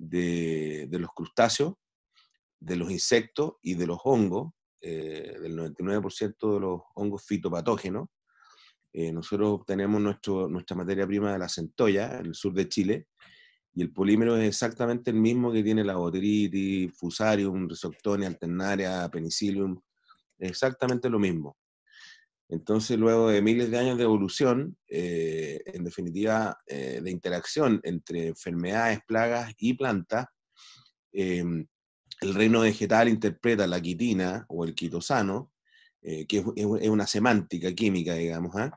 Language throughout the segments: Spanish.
de, los crustáceos, de los insectos y de los hongos, eh, del 99% de los hongos fitopatógenos. Eh, nosotros obtenemos nuestro, nuestra materia prima de la centolla, en el sur de Chile, y el polímero es exactamente el mismo que tiene la botrytis, fusarium, rhizoctonia alternaria, penicillium, exactamente lo mismo. Entonces, luego de miles de años de evolución, eh, en definitiva, eh, de interacción entre enfermedades, plagas y plantas, em, el reino vegetal interpreta la quitina o el quitosano, eh, que es, una semántica química, digamos, ¿ah?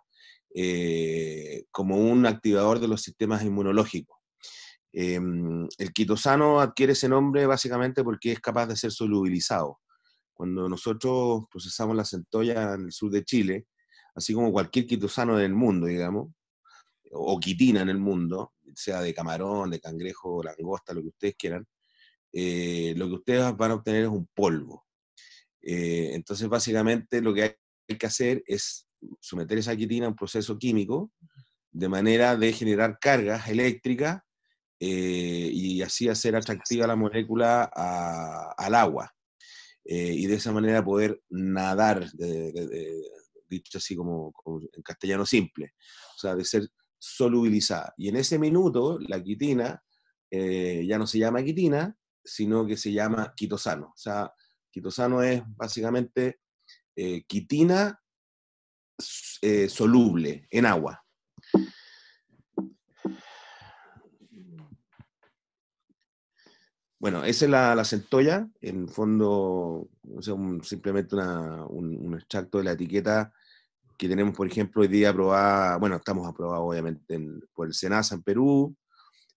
como un activador de los sistemas inmunológicos. Em, el quitosano adquiere ese nombre básicamente porque es capaz de ser solubilizado. Cuando nosotros procesamos la centolla en el sur de Chile, así como cualquier quitosano en el mundo, digamos, o quitina en el mundo, sea de camarón, de cangrejo, langosta, lo que ustedes quieran, eh, lo que ustedes van a obtener es un polvo. Eh, entonces, básicamente, lo que hay que hacer es someter esa quitina a un proceso químico de manera de generar cargas eléctricas eh, y así hacer atractiva la molécula al agua. Eh, y de esa manera poder nadar, dicho así como, en castellano simple, o sea, de ser solubilizada. Y en ese minuto, la quitina eh, ya no se llama quitina, sino que se llama quitosano. O sea, quitosano es básicamente eh, quitina soluble en agua. Bueno, esa es la, centolla, en fondo, simplemente un, extracto de la etiqueta que tenemos, por ejemplo, hoy día aprobada, bueno, estamos aprobados obviamente por el SENASA en Perú,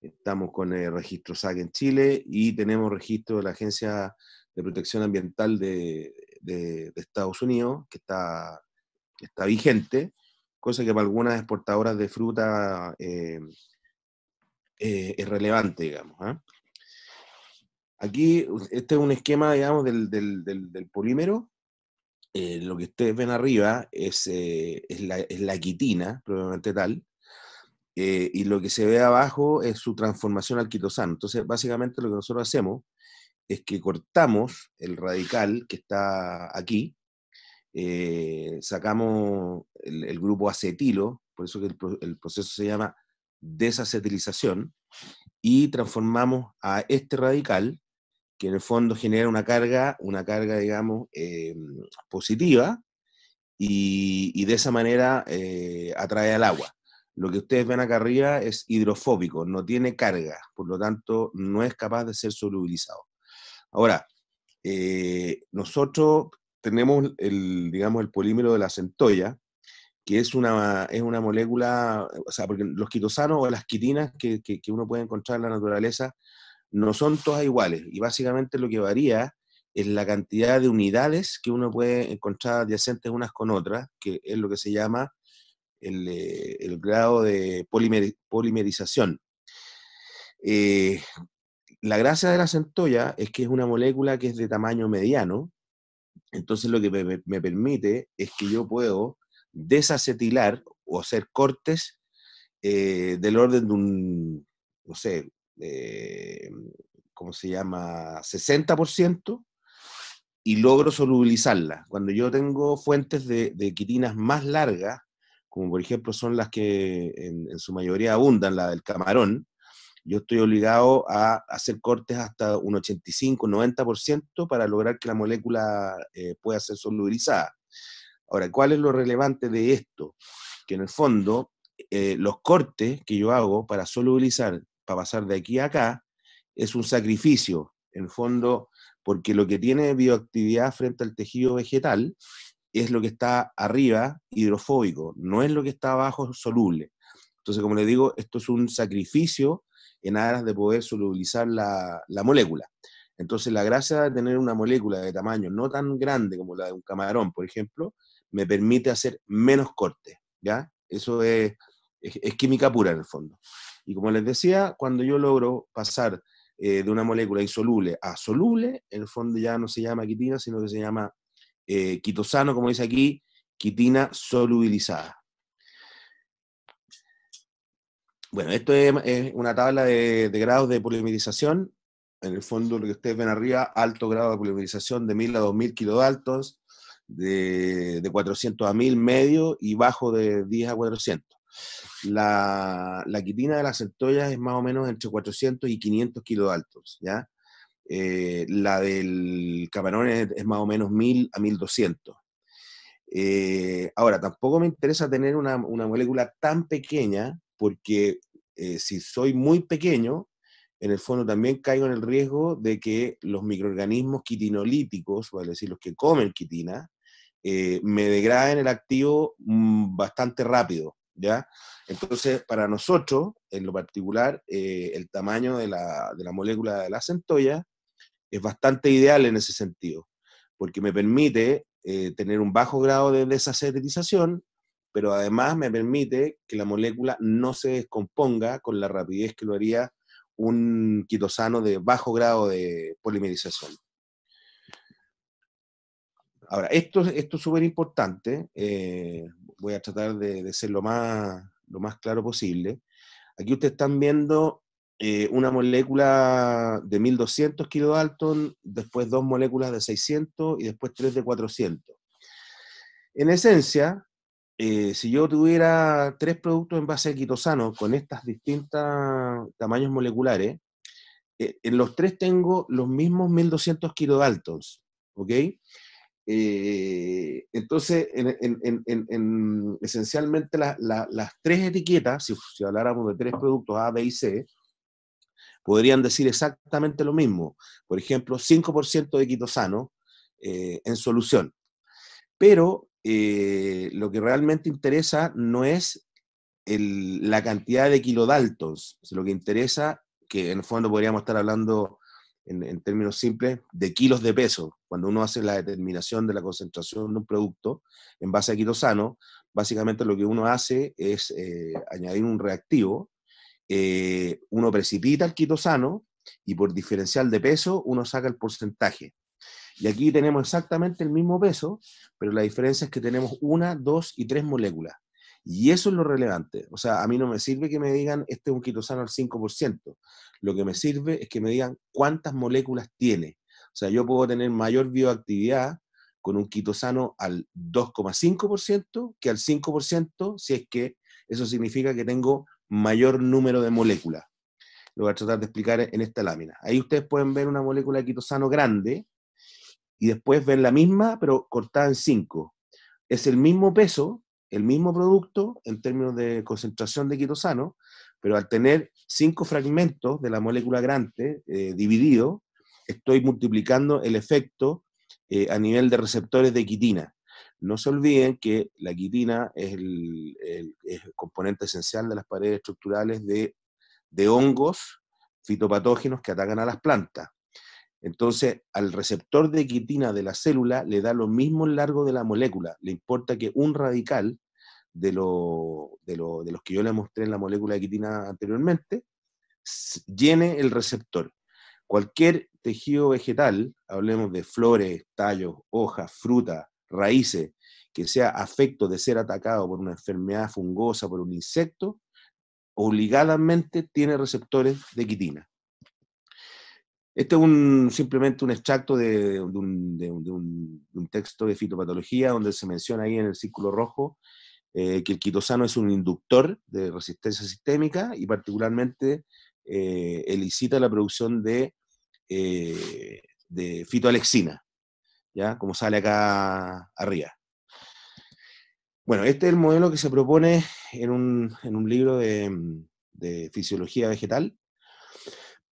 estamos con el registro SAC en Chile y tenemos registro de la Agencia de Protección Ambiental de, Estados Unidos, que está, vigente, cosa que para algunas exportadoras de fruta eh, eh, es relevante, digamos. ¿ah? Aquí, este es un esquema, digamos, del, polímero. Eh, lo que ustedes ven arriba es, eh, la, quitina, probablemente tal. Eh, y lo que se ve abajo es su transformación al quitosano. Entonces, básicamente lo que nosotros hacemos es que cortamos el radical que está aquí, sacamos el, grupo acetilo, por eso que el, el proceso se llama desacetilización, y transformamos a este radical que en el fondo genera una carga, una carga, digamos, eh, positiva y, de esa manera eh, atrae al agua. Lo que ustedes ven acá arriba es hidrofóbico, no tiene carga, por lo tanto no es capaz de ser solubilizado. Ahora, eh, nosotros tenemos el, digamos, el polímero de la centolla, que es una, es una molécula, o sea, porque los quitosanos o las quitinas que uno puede encontrar en la naturaleza no son todas iguales y básicamente lo que varía es la cantidad de unidades que uno puede encontrar adyacentes unas con otras, que es lo que se llama el, eh, grado de polimerización. Eh, la gracia de la centolla es que es una molécula que es de tamaño mediano, entonces lo que me, permite es que yo puedo desacetilar o hacer cortes eh, del orden de un, no sé, eh, ¿cómo se llama?, 60% y logro solubilizarla. Cuando yo tengo fuentes de, quitinas más largas, como por ejemplo son las que en, su mayoría abundan, la del camarón, yo estoy obligado a hacer cortes hasta un 85-90% para lograr que la molécula eh, pueda ser solubilizada. Ahora, ¿cuál es lo relevante de esto? Que en el fondo, eh, los cortes que yo hago para solubilizar para pasar de aquí a acá, es un sacrificio, en fondo, porque lo que tiene bioactividad frente al tejido vegetal es lo que está arriba, hidrofóbico, no es lo que está abajo, soluble. Entonces, como les digo, esto es un sacrificio en aras de poder solubilizar la, molécula. Entonces, la gracia de tener una molécula de tamaño no tan grande como la de un camarón, por ejemplo, me permite hacer menos corte. ¿ya? Eso es química pura en el fondo. Y como les decía, cuando yo logro pasar eh, de una molécula insoluble a soluble, en el fondo ya no se llama quitina, sino que se llama eh, quitosano, como dice aquí, quitina solubilizada. Bueno, esto es, una tabla de, grados de polimerización. En el fondo, lo que ustedes ven arriba, alto grado de polimerización de 1000 a 2000 kilos, de, de 400 a 1000 medio y bajo de 10 a 400. La, quitina de las centollas es más o menos entre 400 y 500 kilos altos, ¿ya? Eh, la del camarón es, más o menos 1000 a 1200. Eh, ahora, tampoco me interesa tener una, molécula tan pequeña porque eh, si soy muy pequeño, en el fondo también caigo en el riesgo de que los microorganismos quitinolíticos, o es decir, los que comen quitina, me degraden el activo mm, bastante rápido. ¿ya? Entonces, para nosotros, en lo particular, eh, el tamaño de la, molécula de la centolla es bastante ideal en ese sentido, porque me permite eh, tener un bajo grado de desacertización, pero además me permite que la molécula no se descomponga con la rapidez que lo haría un quitosano de bajo grado de polimerización. Ahora, esto, esto es súper importante, eh, voy a tratar de, ser lo más, lo más claro posible. Aquí ustedes están viendo eh, una molécula de 1200 kilodalton, después dos moléculas de 600 y después tres de 400. En esencia, eh, si yo tuviera tres productos en base a quitosano con estas distintas tamaños moleculares, en los tres tengo los mismos 1200 kilodaltons, ¿ok? Eh, entonces, esencialmente las tres etiquetas, si, habláramos de tres productos A, B y C, podrían decir exactamente lo mismo. Por ejemplo, 5% de quitosano eh, en solución. Pero eh, lo que realmente interesa no es la cantidad de kilodaltos, lo que interesa, que en el fondo podríamos estar hablando en, términos simples, de kilos de peso. Cuando uno hace la determinación de la concentración de un producto en base a quitosano, básicamente lo que uno hace es eh, añadir un reactivo, eh, uno precipita el quitosano y por diferencial de peso uno saca el porcentaje. Y aquí tenemos exactamente el mismo peso, pero la diferencia es que tenemos una, dos y tres moléculas. Y eso es lo relevante. O sea, a mí no me sirve que me digan, este es un quitosano al 5%. Lo que me sirve es que me digan cuántas moléculas tiene. O sea, yo puedo tener mayor bioactividad con un quitosano al 2,5% que al 5% si es que eso significa que tengo mayor número de moléculas. Lo voy a tratar de explicar en esta lámina. Ahí ustedes pueden ver una molécula de quitosano grande y después ven la misma, pero cortada en 5. Es el mismo peso, el mismo producto en términos de concentración de quitosano, pero al tener cinco fragmentos de la molécula grande eh, dividido, estoy multiplicando el efecto eh, a nivel de receptores de quitina. No se olviden que la quitina es el, componente esencial de las paredes estructurales de, de hongos fitopatógenos que atacan a las plantas. Entonces, al receptor de quitina de la célula le da lo mismo el largo de la molécula, le importa que un radical de, los que yo le mostré en la molécula de quitina anteriormente llene el receptor. Cualquier tejido vegetal, hablemos de flores, tallos, hojas, fruta, raíces, que sea afecto de ser atacado por una enfermedad fungosa, por un insecto, obligadamente tiene receptores de quitina. Este es simplemente un extracto de, un, texto de fitopatología donde se menciona ahí en el círculo rojo eh, que el quitosano es un inductor de resistencia sistémica y particularmente eh, elicita la producción eh, de, fitoalexina, ¿ya? como sale acá arriba. Bueno, este es el modelo que se propone en un, libro de fisiología vegetal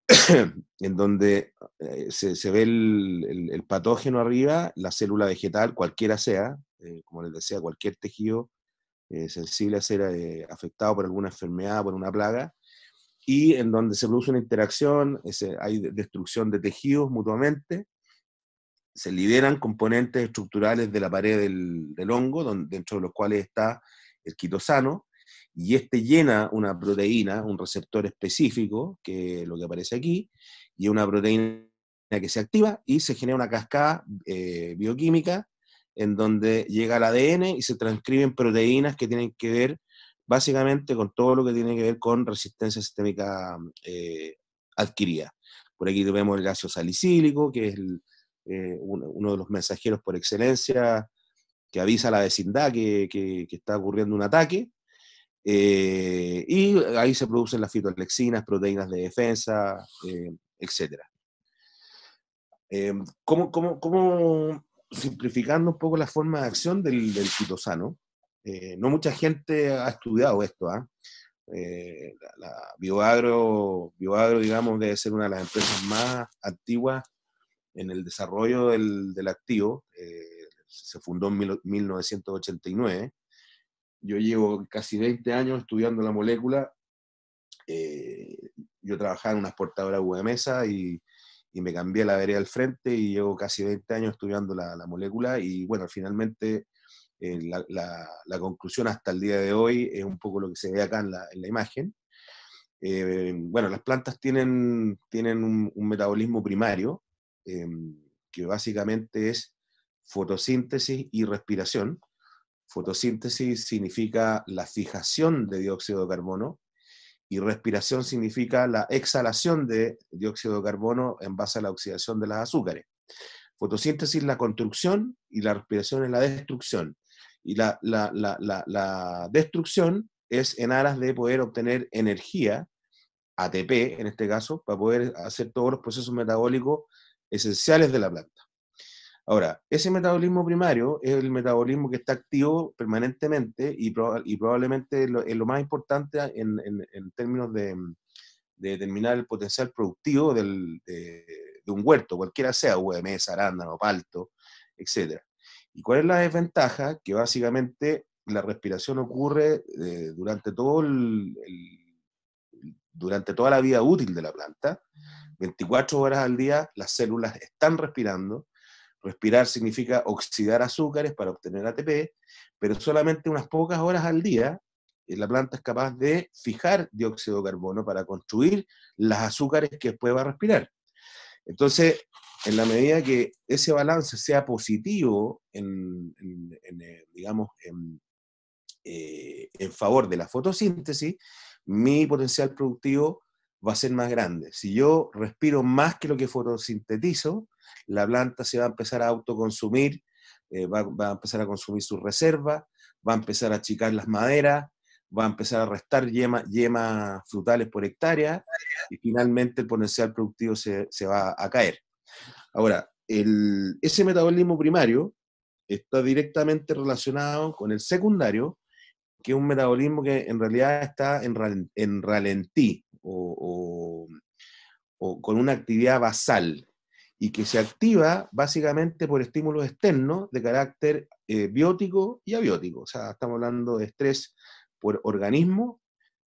en donde eh, se, ve el, patógeno arriba, la célula vegetal, cualquiera sea, eh, como les decía, cualquier tejido eh, sensible a ser afectado por alguna enfermedad, por una plaga, y en donde se produce una interacción, hay destrucción de tejidos mutuamente, se liberan componentes estructurales de la pared del, hongo, dentro de los cuales está el quitosano, y este llena una proteína, un receptor específico, que es lo que aparece aquí, y una proteína que se activa y se genera una cascada eh, bioquímica en donde llega el ADN y se transcriben proteínas que tienen que ver básicamente con todo lo que tiene que ver con resistencia sistémica eh, adquirida. Por aquí vemos el ácido salicílico, que es eh, uno de los mensajeros por excelencia que avisa a la vecindad que está ocurriendo un ataque, eh, y ahí se producen las fitoalexinas, proteínas de defensa, eh, etc. Eh, ¿cómo, simplificando un poco la forma de acción del, fitosano? no mucha gente ha estudiado esto. ¿ah? La, Bioagro, Bioagro, digamos, debe ser una de las empresas más antiguas en el desarrollo del, activo. se fundó en 1989 yo llevo casi 20 años estudiando la molécula. Eh, yo trabajaba en una exportadora de mesa y, me cambié la vereda al frente y llevo casi 20 años estudiando la, molécula y bueno, finalmente eh, la, conclusión hasta el día de hoy es un poco lo que se ve acá en la, imagen. Eh, bueno, las plantas tienen, tienen un metabolismo primario que básicamente es fotosíntesis y respiración. Fotosíntesis significa la fijación de dióxido de carbono y respiración significa la exhalación de dióxido de carbono en base a la oxidación de las azúcares. Fotosíntesis es la construcción y la respiración es la destrucción. Y la, la destrucción es en aras de poder obtener energía, ATP en este caso, para poder hacer todos los procesos metabólicos esenciales de la planta. Ahora, ese metabolismo primario es el metabolismo que está activo permanentemente y, probablemente es lo, más importante en, términos de, determinar el potencial productivo de, un huerto, cualquiera sea, UMS, arándano, palto, etc. ¿Y cuál es la desventaja? Que básicamente la respiración ocurre eh, durante, todo durante toda la vida útil de la planta. 24 horas al día las células están respirando Respirar significa oxidar azúcares para obtener ATP, pero solamente unas pocas horas al día eh, la planta es capaz de fijar dióxido de carbono para construir las azúcares que después va a respirar. Entonces, en la medida que ese balance sea positivo, en, eh, digamos, eh, en favor de la fotosíntesis, mi potencial productivo va a ser más grande. Si yo respiro más que lo que fotosintetizo, la planta se va a empezar a autoconsumir, eh, va, a empezar a consumir sus reservas, va a empezar a achicar las maderas, va a empezar a restar yemas frutales por hectárea y finalmente el potencial productivo se, va a caer. Ahora, ese metabolismo primario está directamente relacionado con el secundario, que es un metabolismo que en realidad está en, ralentí o, con una actividad basal y que se activa básicamente por estímulos externos de carácter eh, biótico y abiótico. O sea, estamos hablando de estrés por organismo,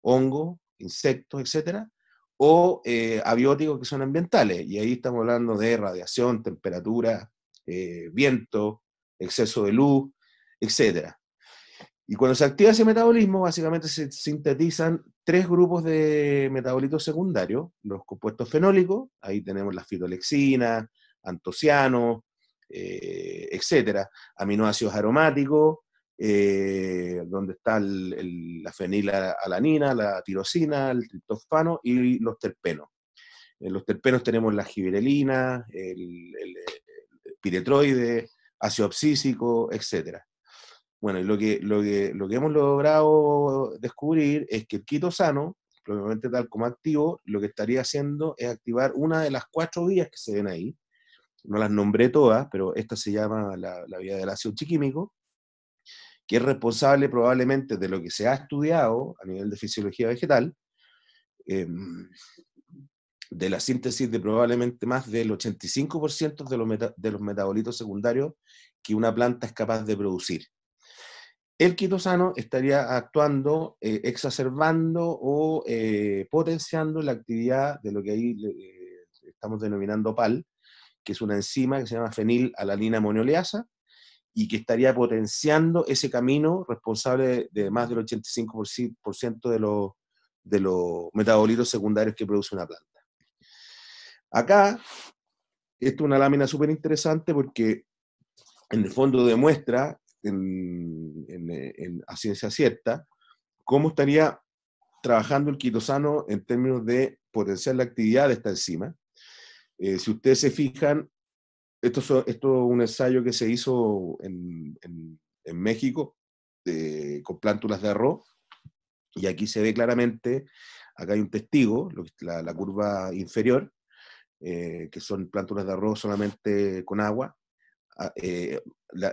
hongo, insectos, etcétera, o eh, abióticos que son ambientales. Y ahí estamos hablando de radiación, temperatura, eh, viento, exceso de luz, etcétera. Y cuando se activa ese metabolismo, básicamente se sintetizan tres grupos de metabolitos secundarios, los compuestos fenólicos, ahí tenemos la fitolexina, antociano, eh, etcétera, aminoácidos aromáticos, eh, donde está la fenilalanina, la tirosina, el triptófano y los terpenos. En los terpenos tenemos la giberelina, el, el piretroide, ácido abscísico, etcétera. Bueno, lo que, lo que, hemos logrado descubrir es que el quito probablemente tal como activo, lo que estaría haciendo es activar una de las cuatro vías que se ven ahí. No las nombré todas, pero esta se llama la, vía del ácido chiquímico, que es responsable probablemente de lo que se ha estudiado a nivel de fisiología vegetal, em, de la síntesis de probablemente más del 85% de de los metabolitos secundarios que una planta es capaz de producir el quitosano estaría actuando, eh, exacerbando o eh, potenciando la actividad de lo que ahí eh, estamos denominando PAL, que es una enzima que se llama fenilalanina monoleasa, y que estaría potenciando ese camino responsable de, más del 85% de los, de los metabolitos secundarios que produce una planta. Acá, esto es una lámina súper interesante porque en el fondo demuestra eh, en, a ciencia cierta, cómo estaría trabajando el quitosano en términos de potenciar la actividad de esta enzima. Eh, si ustedes se fijan, esto, esto es un ensayo que se hizo en, México con plántulas de arroz, y aquí se ve claramente, acá hay un testigo, la, curva inferior, eh, que son plántulas de arroz solamente con agua. Ah, la,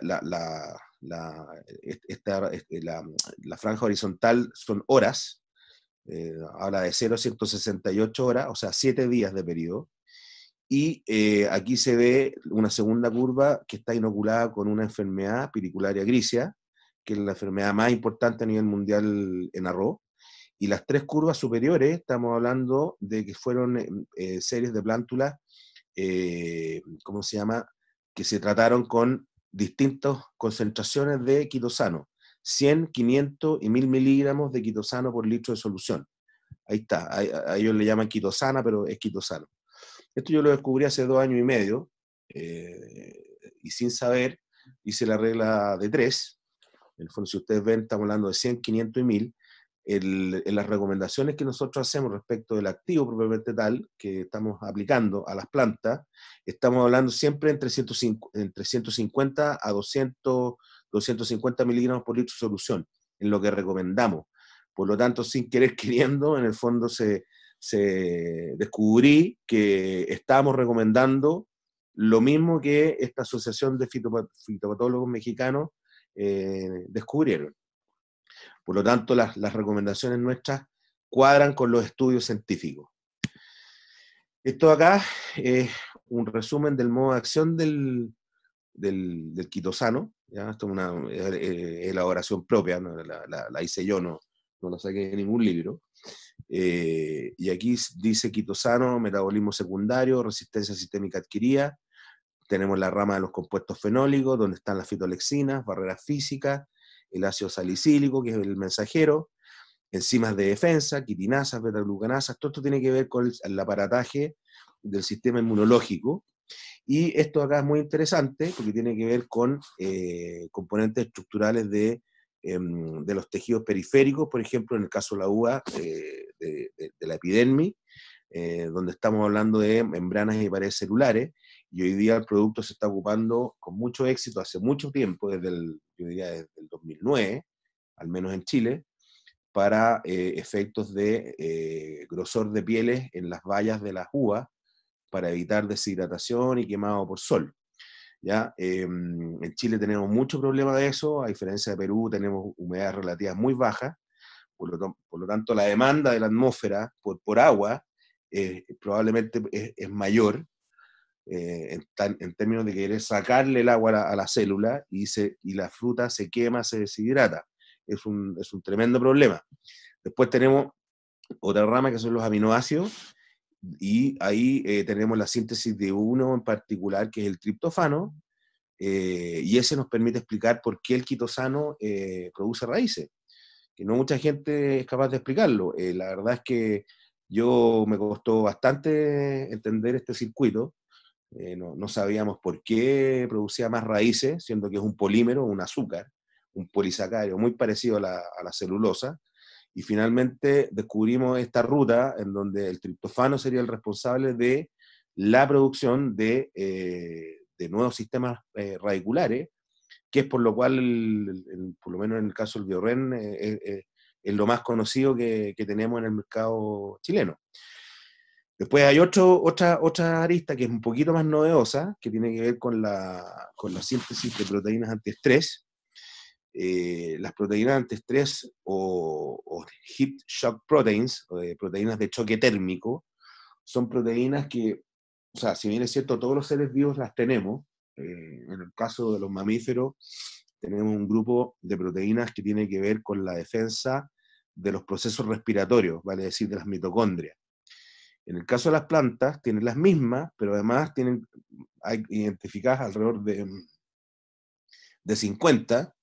e-, este, la, la, franja horizontal son horas, eh, habla de 0 a 168 horas, o sea, 7 días de periodo. Y eh, aquí se ve una segunda curva que está inoculada con una enfermedad, piricularia grisia, que es la enfermedad más importante a nivel mundial en arroz. Y las tres curvas superiores, estamos hablando de que fueron eh, series de plántulas, ¿cómo se llama?, que se trataron con distintas concentraciones de quitosano, 100, 500 y 1000 miligramos de quitosano por litro de solución. Ahí está, a, ellos le llaman quitosana, pero es quitosano. Esto yo lo descubrí hace dos años y medio, eh, y sin saber, hice la regla de tres. En el fondo, si ustedes ven, estamos hablando de 100, 500 y 1000 en las recomendaciones que nosotros hacemos respecto del activo propiamente tal que estamos aplicando a las plantas, estamos hablando siempre entre, 350 150 a 200, 250 miligramos por litro de solución, en lo que recomendamos. Por lo tanto, sin querer queriendo, en el fondo se, descubrí que estábamos recomendando lo mismo que esta asociación de fitopatólogos mexicanos eh, descubrieron. Por lo tanto, las, las recomendaciones nuestras cuadran con los estudios científicos. Esto acá es un resumen del modo de acción del, del, quitosano. Esto es una elaboración propia, la, hice yo, no, no la saqué de ningún libro. Eh, y aquí dice quitosano, metabolismo secundario, resistencia sistémica adquirida. Tenemos la rama de los compuestos fenólicos, donde están las fitolexinas, barreras físicas, el ácido salicílico, que es el mensajero, enzimas de defensa, quitinasas, glucanasas, todo esto tiene que ver con el, aparataje del sistema inmunológico. Y esto acá es muy interesante porque tiene que ver con eh, componentes estructurales em, de, los tejidos periféricos, por ejemplo, en el caso de la uva, eh, de, de, la epidermis, eh, donde estamos hablando de membranas y paredes celulares, y hoy día el producto se está ocupando con mucho éxito hace mucho tiempo, desde el, yo diría desde el 2009, al menos en Chile, para eh, efectos de eh, grosor de pieles en las vallas de las uvas para evitar deshidratación y quemado por sol. ¿ya? Em, en Chile tenemos mucho problema de eso, a diferencia de Perú tenemos humedades relativas muy bajas, por lo, tanto la demanda de la atmósfera por, por agua eh, probablemente es mayor eh, en, términos de querer sacarle el agua a la, célula y, y, la fruta se quema, se deshidrata. Es un, tremendo problema. Después tenemos otra rama que son los aminoácidos y ahí eh, tenemos la síntesis de uno en particular que es el triptofano eh, y ese nos permite explicar por qué el quitosano produce raíces, que no mucha gente es capaz de explicarlo. la verdad es que yo me costó bastante entender este circuito, eh, no, sabíamos por qué producía más raíces, siendo que es un polímero, un azúcar, un polisacario, muy parecido a la, celulosa. Y finalmente descubrimos esta ruta en donde el triptofano sería el responsable de la producción de, eh, nuevos sistemas eh, radiculares, que es por lo cual, por lo menos en el caso del biorren, es lo más conocido que tenemos en el mercado chileno. Después hay otra, otra arista que es un poquito más novedosa, que tiene que ver con la, síntesis de proteínas antiestrés. estrés. Eh, las proteínas antiestrés o, o heat shock proteins, proteínas de choque térmico, son proteínas que, o sea, si bien es cierto, todos los seres vivos las tenemos, eh, en el caso de los mamíferos, tenemos un grupo de proteínas que tiene que ver con la defensa de los procesos respiratorios, vale decir, de las mitocondrias. En el caso de las plantas, tienen las mismas, pero además tienen hay identificadas alrededor de, mm, de 50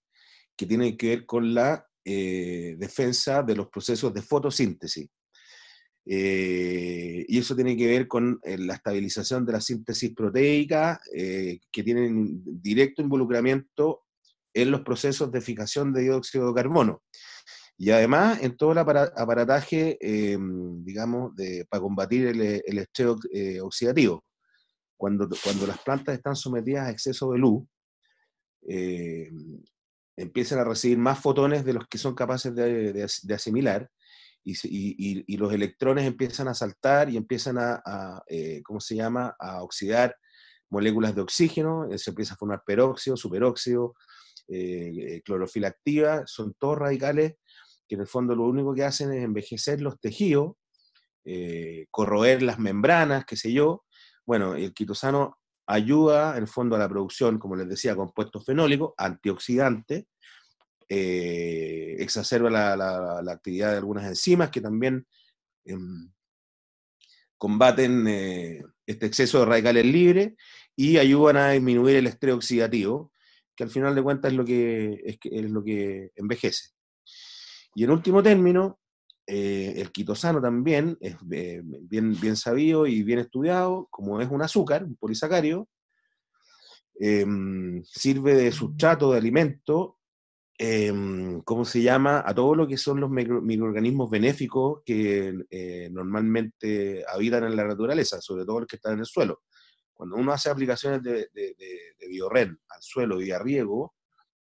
que tienen que ver con la eh, defensa de los procesos de fotosíntesis. Eh, y eso tiene que ver con eh, la estabilización de la síntesis proteica, que tienen directo involucramiento en los procesos de fijación de dióxido de carbono. Y además, en todo el aparataje, em, digamos, para combatir el, eh, el estrés eh, oxidativo. Cuando, cuando las plantas están sometidas a exceso de luz, em, empiezan a recibir más fotones de los que son capaces de, asimilar, y, los electrones empiezan a saltar y empiezan a, a eh, ¿cómo se llama?, a oxidar moléculas de oxígeno, se empieza a formar peróxido, superóxido, clorofila activa, son todos radicales que en el fondo lo único que hacen es envejecer los tejidos, eh, corroer las membranas, qué sé yo. Bueno, el quitosano ayuda en el fondo a la producción, como les decía, compuestos fenólicos, antioxidantes, eh, exacerba la, actividad de algunas enzimas que también em, combaten eh, este exceso de radicales libres y ayudan a disminuir el estrés oxidativo, que al final de cuentas lo que, es lo que envejece. Y en último término, eh, el quitosano también es eh, bien, bien sabido y bien estudiado, como es un azúcar, un polisacario, em, sirve de sustrato, de alimento, em, ¿cómo se llama? A todo lo que son los microorganismos benéficos que eh, normalmente habitan en la naturaleza, sobre todo los que están en el suelo. Cuando uno hace aplicaciones de, de, de al suelo y a riego,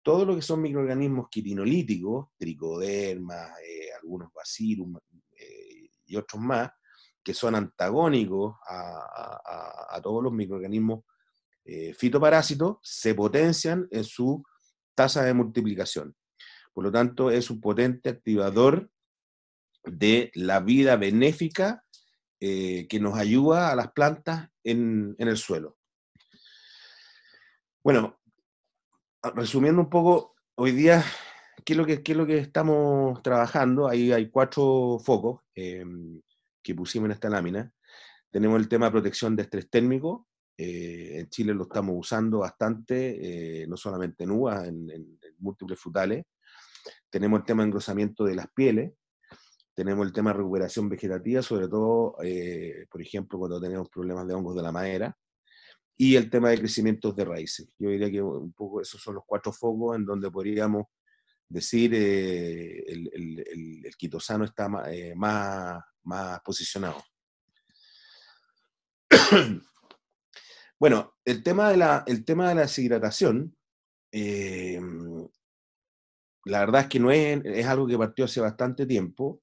todo lo que son microorganismos quitinolíticos, tricodermas, eh, algunos bacillus eh, y otros más, que son antagónicos a, todos los microorganismos eh, fitoparásitos, se potencian en su tasa de multiplicación. Por lo tanto, es un potente activador de la vida benéfica que nos ayuda a las plantas en el suelo. Bueno, Ah, resumiendo un poco, hoy día, ¿qué es lo que, lo que estamos trabajando? Ahí hay cuatro focos em, que pusimos en esta lámina. Tenemos el tema de protección de estrés térmico. Eh, en Chile lo estamos usando bastante, eh, no solamente en uvas, en, múltiples frutales. Tenemos el tema de engrosamiento de las pieles, tenemos el tema de recuperación vegetativa, sobre todo, eh, por ejemplo, cuando tenemos problemas de hongos de la madera, y el tema de crecimientos de raíces. Yo diría que un poco esos son los cuatro focos en donde podríamos decir eh, el, quitosano está eh, más, posicionado. bueno, el tema de la, el tema de la deshidratación, eh, la verdad es que no es, es algo que partió hace bastante tiempo.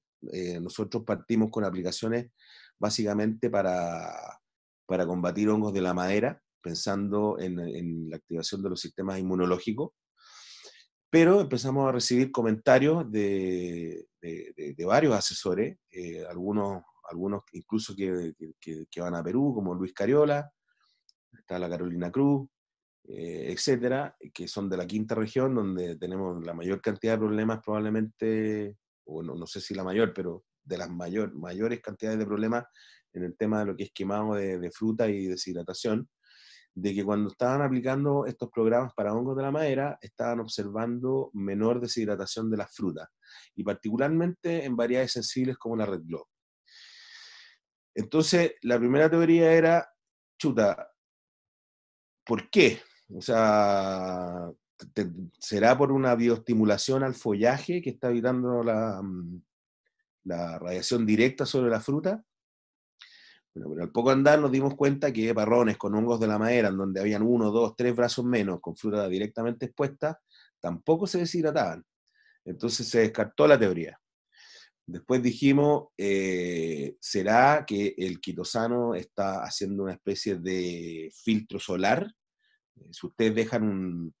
nosotros partimos con aplicaciones básicamente para, para combatir hongos de la madera, pensando en, la activación de los sistemas inmunológicos, pero empezamos a recibir comentarios de, varios asesores, eh, algunos, algunos incluso que, van a Perú, como Luis Cariola, está la Carolina Cruz, eh, etcétera, que son de la quinta región, donde tenemos la mayor cantidad de problemas probablemente, o no, sé si la mayor, pero de las mayor, mayores cantidades de problemas en el tema de lo que es quemado de, fruta y deshidratación de que cuando estaban aplicando estos programas para hongos de la madera, estaban observando menor deshidratación de las frutas, y particularmente en variedades sensibles como la Red Globe. Entonces, la primera teoría era, chuta, ¿por qué? O sea, ¿será por una bioestimulación al follaje que está evitando la mm, radiación directa sobre la fruta? pero al poco andar nos dimos cuenta que parrones con hongos de la madera, en donde habían uno, dos, tres brazos menos, con fruta directamente expuesta, tampoco se deshidrataban. Entonces se descartó la teoría. Después dijimos, eh, ¿será que el quitosano está haciendo una especie de filtro solar? Eh, si ustedes dejan un,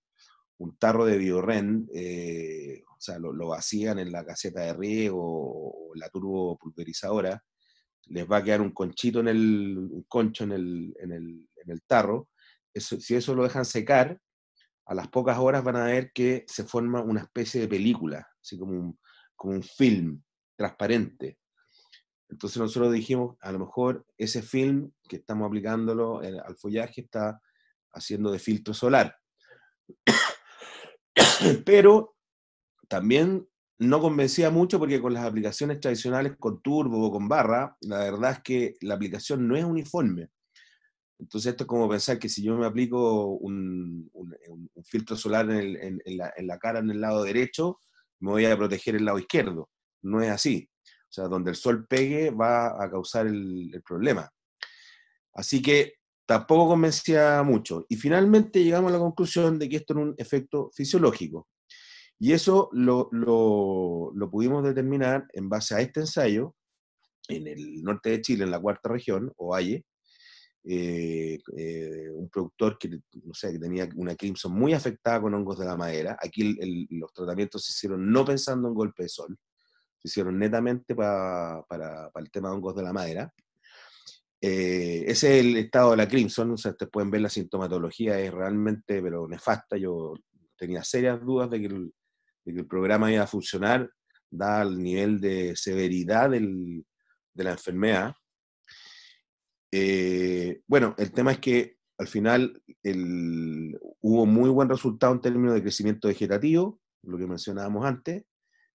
tarro de biorren, eh, o sea, lo, lo, vacían en la caseta de riego o la turbo pulverizadora, les va a quedar un conchito en el, concho en el, tarro. si eso lo dejan secar, a las pocas horas van a ver que se forma una especie de película, así como un, como un film transparente. Entonces nosotros dijimos, a lo mejor ese film que estamos aplicándolo eh, al follaje está haciendo de filtro solar. Pero también no convencía mucho porque con las aplicaciones tradicionales, con turbo o con barra, la verdad es que la aplicación no es uniforme. Entonces esto es como pensar que si yo me aplico un, filtro solar en, la, cara, en el lado derecho, me voy a proteger el lado izquierdo. No es así. O sea, donde el sol pegue va a causar el, el problema. Así que tampoco convencía mucho. Y finalmente llegamos a la conclusión de que esto era un efecto fisiológico. Y eso lo, pudimos determinar en base a este ensayo en el norte de Chile, en la cuarta región, Ovalle, eh, eh, un productor que, no sé, que tenía una crimson muy afectada con hongos de la madera. Aquí los tratamientos se hicieron no pensando en golpe de sol, se hicieron netamente para, el tema de hongos de la madera. Eh, ese es el estado de la Crimson, ustedes pueden ver la sintomatología, es realmente pero nefasta. Yo tenía serias dudas de que que el programa iba a funcionar, da el nivel de severidad de la enfermedad. Eh, bueno, el tema es que al final hubo muy buen resultado en términos de crecimiento vegetativo, lo que mencionábamos antes.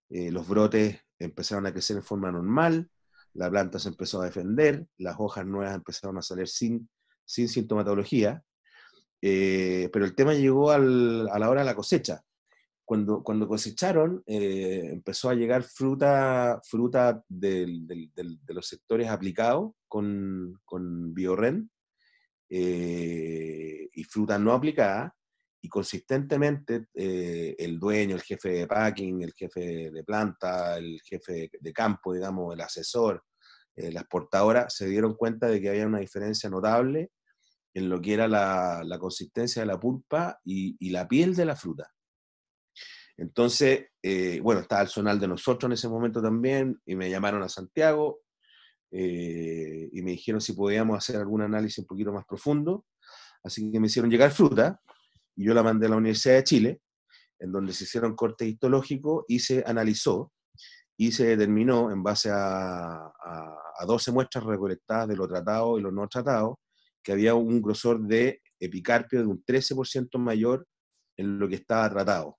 Eh, los brotes empezaron a crecer en forma normal, la planta se empezó a defender, las hojas nuevas empezaron a salir sin, sin sintomatología, eh, pero el tema llegó a la hora de la cosecha cuando, cuando cosecharon, eh, empezó a llegar fruta, fruta de los sectores aplicados con, con Bioren eh, y fruta no aplicada. Y consistentemente eh, el dueño, el jefe de packing, el jefe de planta, el jefe de campo, digamos, el asesor, las portadoras, se dieron cuenta de que había una diferencia notable en lo que era la, consistencia de la pulpa y la piel de la fruta. Entonces, eh, bueno, estaba el zonal de nosotros en ese momento también y me llamaron a Santiago eh, y me dijeron si podíamos hacer algún análisis un poquito más profundo. Así que me hicieron llegar fruta y yo la mandé a la Universidad de Chile, en donde se hicieron cortes histológicos y se analizó y se determinó en base a, a 12 muestras recolectadas de lo tratado y lo no tratado que había un grosor de epicarpio de un 13% mayor en lo que estaba tratado.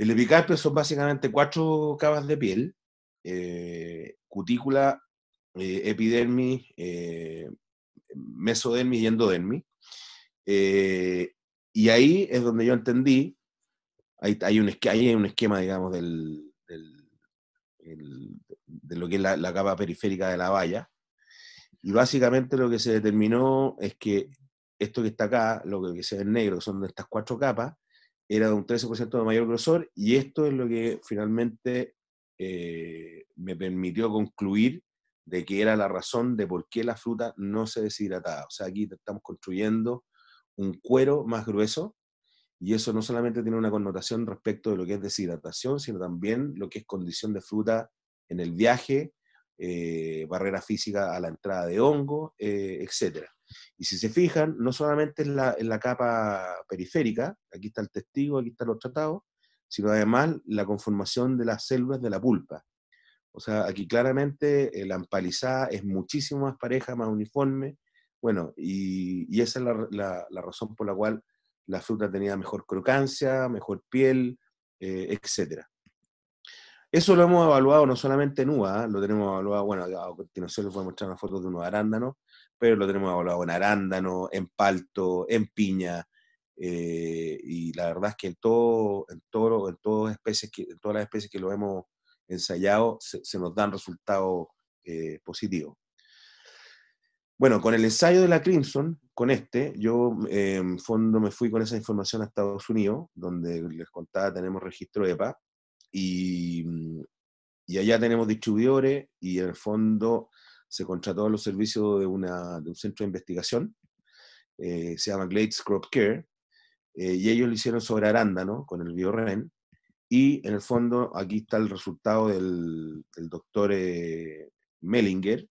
El epicarpio son básicamente cuatro capas de piel, eh, cutícula, eh, epidermis, eh, mesodermis y endodermis. y ahí es donde yo entendí, hay, hay, un, esquema, digamos, de lo que es la, capa periférica de la valla. Y básicamente lo que se determinó es que esto que está acá, lo que se ve en negro, son estas cuatro capas, era de un 13% de mayor grosor y esto es lo que finalmente eh, me permitió concluir de que era la razón de por qué la fruta no se deshidrataba. O sea, aquí estamos construyendo un cuero más grueso y eso no solamente tiene una connotación respecto de lo que es deshidratación, sino también lo que es condición de fruta en el viaje, eh, barrera física a la entrada de hongo, eh, etcétera. Y si se fijan, no solamente en la, en la capa periférica, aquí está el testigo, aquí están los tratados, sino además la conformación de las células de la pulpa. O sea, aquí claramente eh, la empalizada es muchísimo más pareja, más uniforme. Bueno, y, esa es la, razón por la cual la fruta tenía mejor crocancia, mejor piel, eh, etc. Eso lo hemos evaluado no solamente en UA, ¿eh? lo tenemos evaluado, bueno, a continuación les voy a mostrar una foto de unos arándanos, pero lo tenemos evaluado en arándano, en palto, en piña, eh, y la verdad es que en, todo, todas, las especies que lo hemos ensayado se, nos dan resultados eh, positivos. Bueno, con el ensayo de la Crimson, con este, yo en em, fondo me fui con esa información a Estados Unidos, donde les contaba tenemos registro EPA, y, y allá tenemos distribuidores y en el fondo se contrató a los servicios de, un centro de investigación, eh, se llama Glades Crop Care, eh, y ellos lo hicieron sobre arándano con el BioRen, y en el fondo aquí está el resultado del, doctor eh, Mellinger,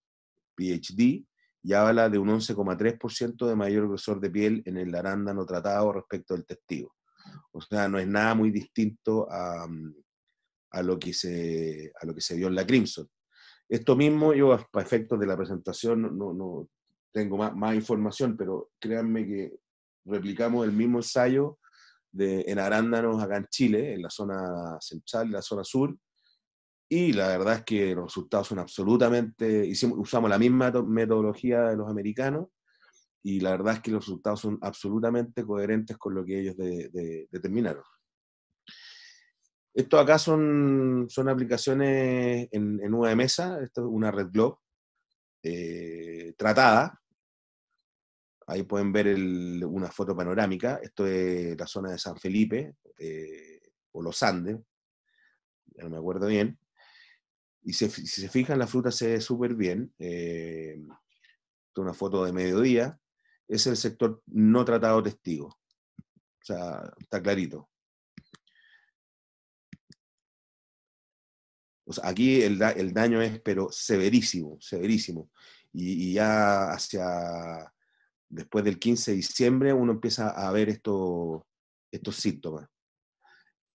PhD, y habla de un 11,3% de mayor grosor de piel en el arándano tratado respecto del testigo. O sea, no es nada muy distinto a, lo, que se, a lo que se vio en la Crimson. Esto mismo, yo para efectos de la presentación no, tengo más, más, información, pero créanme que replicamos el mismo ensayo de, en arándanos acá en Chile, en la zona central, la zona sur, y la verdad es que los resultados son absolutamente, hicimos, usamos la misma metodología de los americanos, y la verdad es que los resultados son absolutamente coherentes con lo que ellos determinaron. Esto acá son, son aplicaciones en, en una de mesa, esto es una Red Globe eh, tratada. Ahí pueden ver una foto panorámica. Esto es la zona de San Felipe eh, o los Andes, ya no me acuerdo bien. Y si se fijan, la fruta se ve súper bien. Eh, esto es una foto de mediodía. Es el sector no tratado testigo. O sea, está clarito O aquí el, daño es, pero severísimo, severísimo. Y, ya hacia después del 15 de diciembre uno empieza a ver estos síntomas.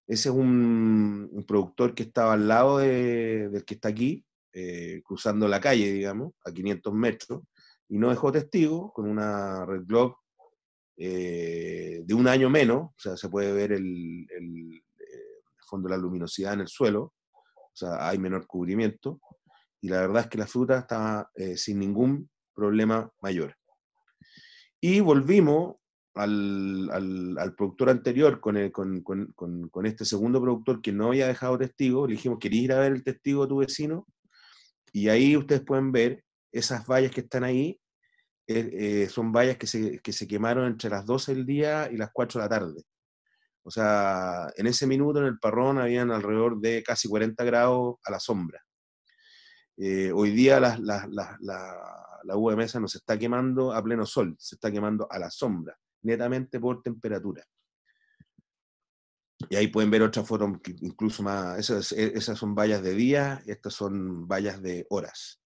Ese es un, productor que estaba al lado del que está aquí, eh, cruzando la calle, digamos, a 500 metros, y no dejó testigo con una Red Glock eh, de un año menos, o sea, se puede ver el eh, fondo de la luminosidad en el suelo, o sea, hay menor cubrimiento, y la verdad es que la fruta está eh, sin ningún problema mayor. Y volvimos al, productor anterior con, este segundo productor que no había dejado testigo, le dijimos, ¿querés ir a ver el testigo de tu vecino? Y ahí ustedes pueden ver esas vallas que están ahí, eh, eh, son vallas que se, que se, quemaron entre las 12 del día y las 4 de la tarde. O sea, en ese minuto en el parrón habían alrededor de casi 40 grados a la sombra. Eh, hoy día la, la, uva de mesa nos está quemando a pleno sol, se está quemando a la sombra, netamente por temperatura. Y ahí pueden ver otras fotos, incluso más, e, esas, son vallas de día, estas son vallas de horas.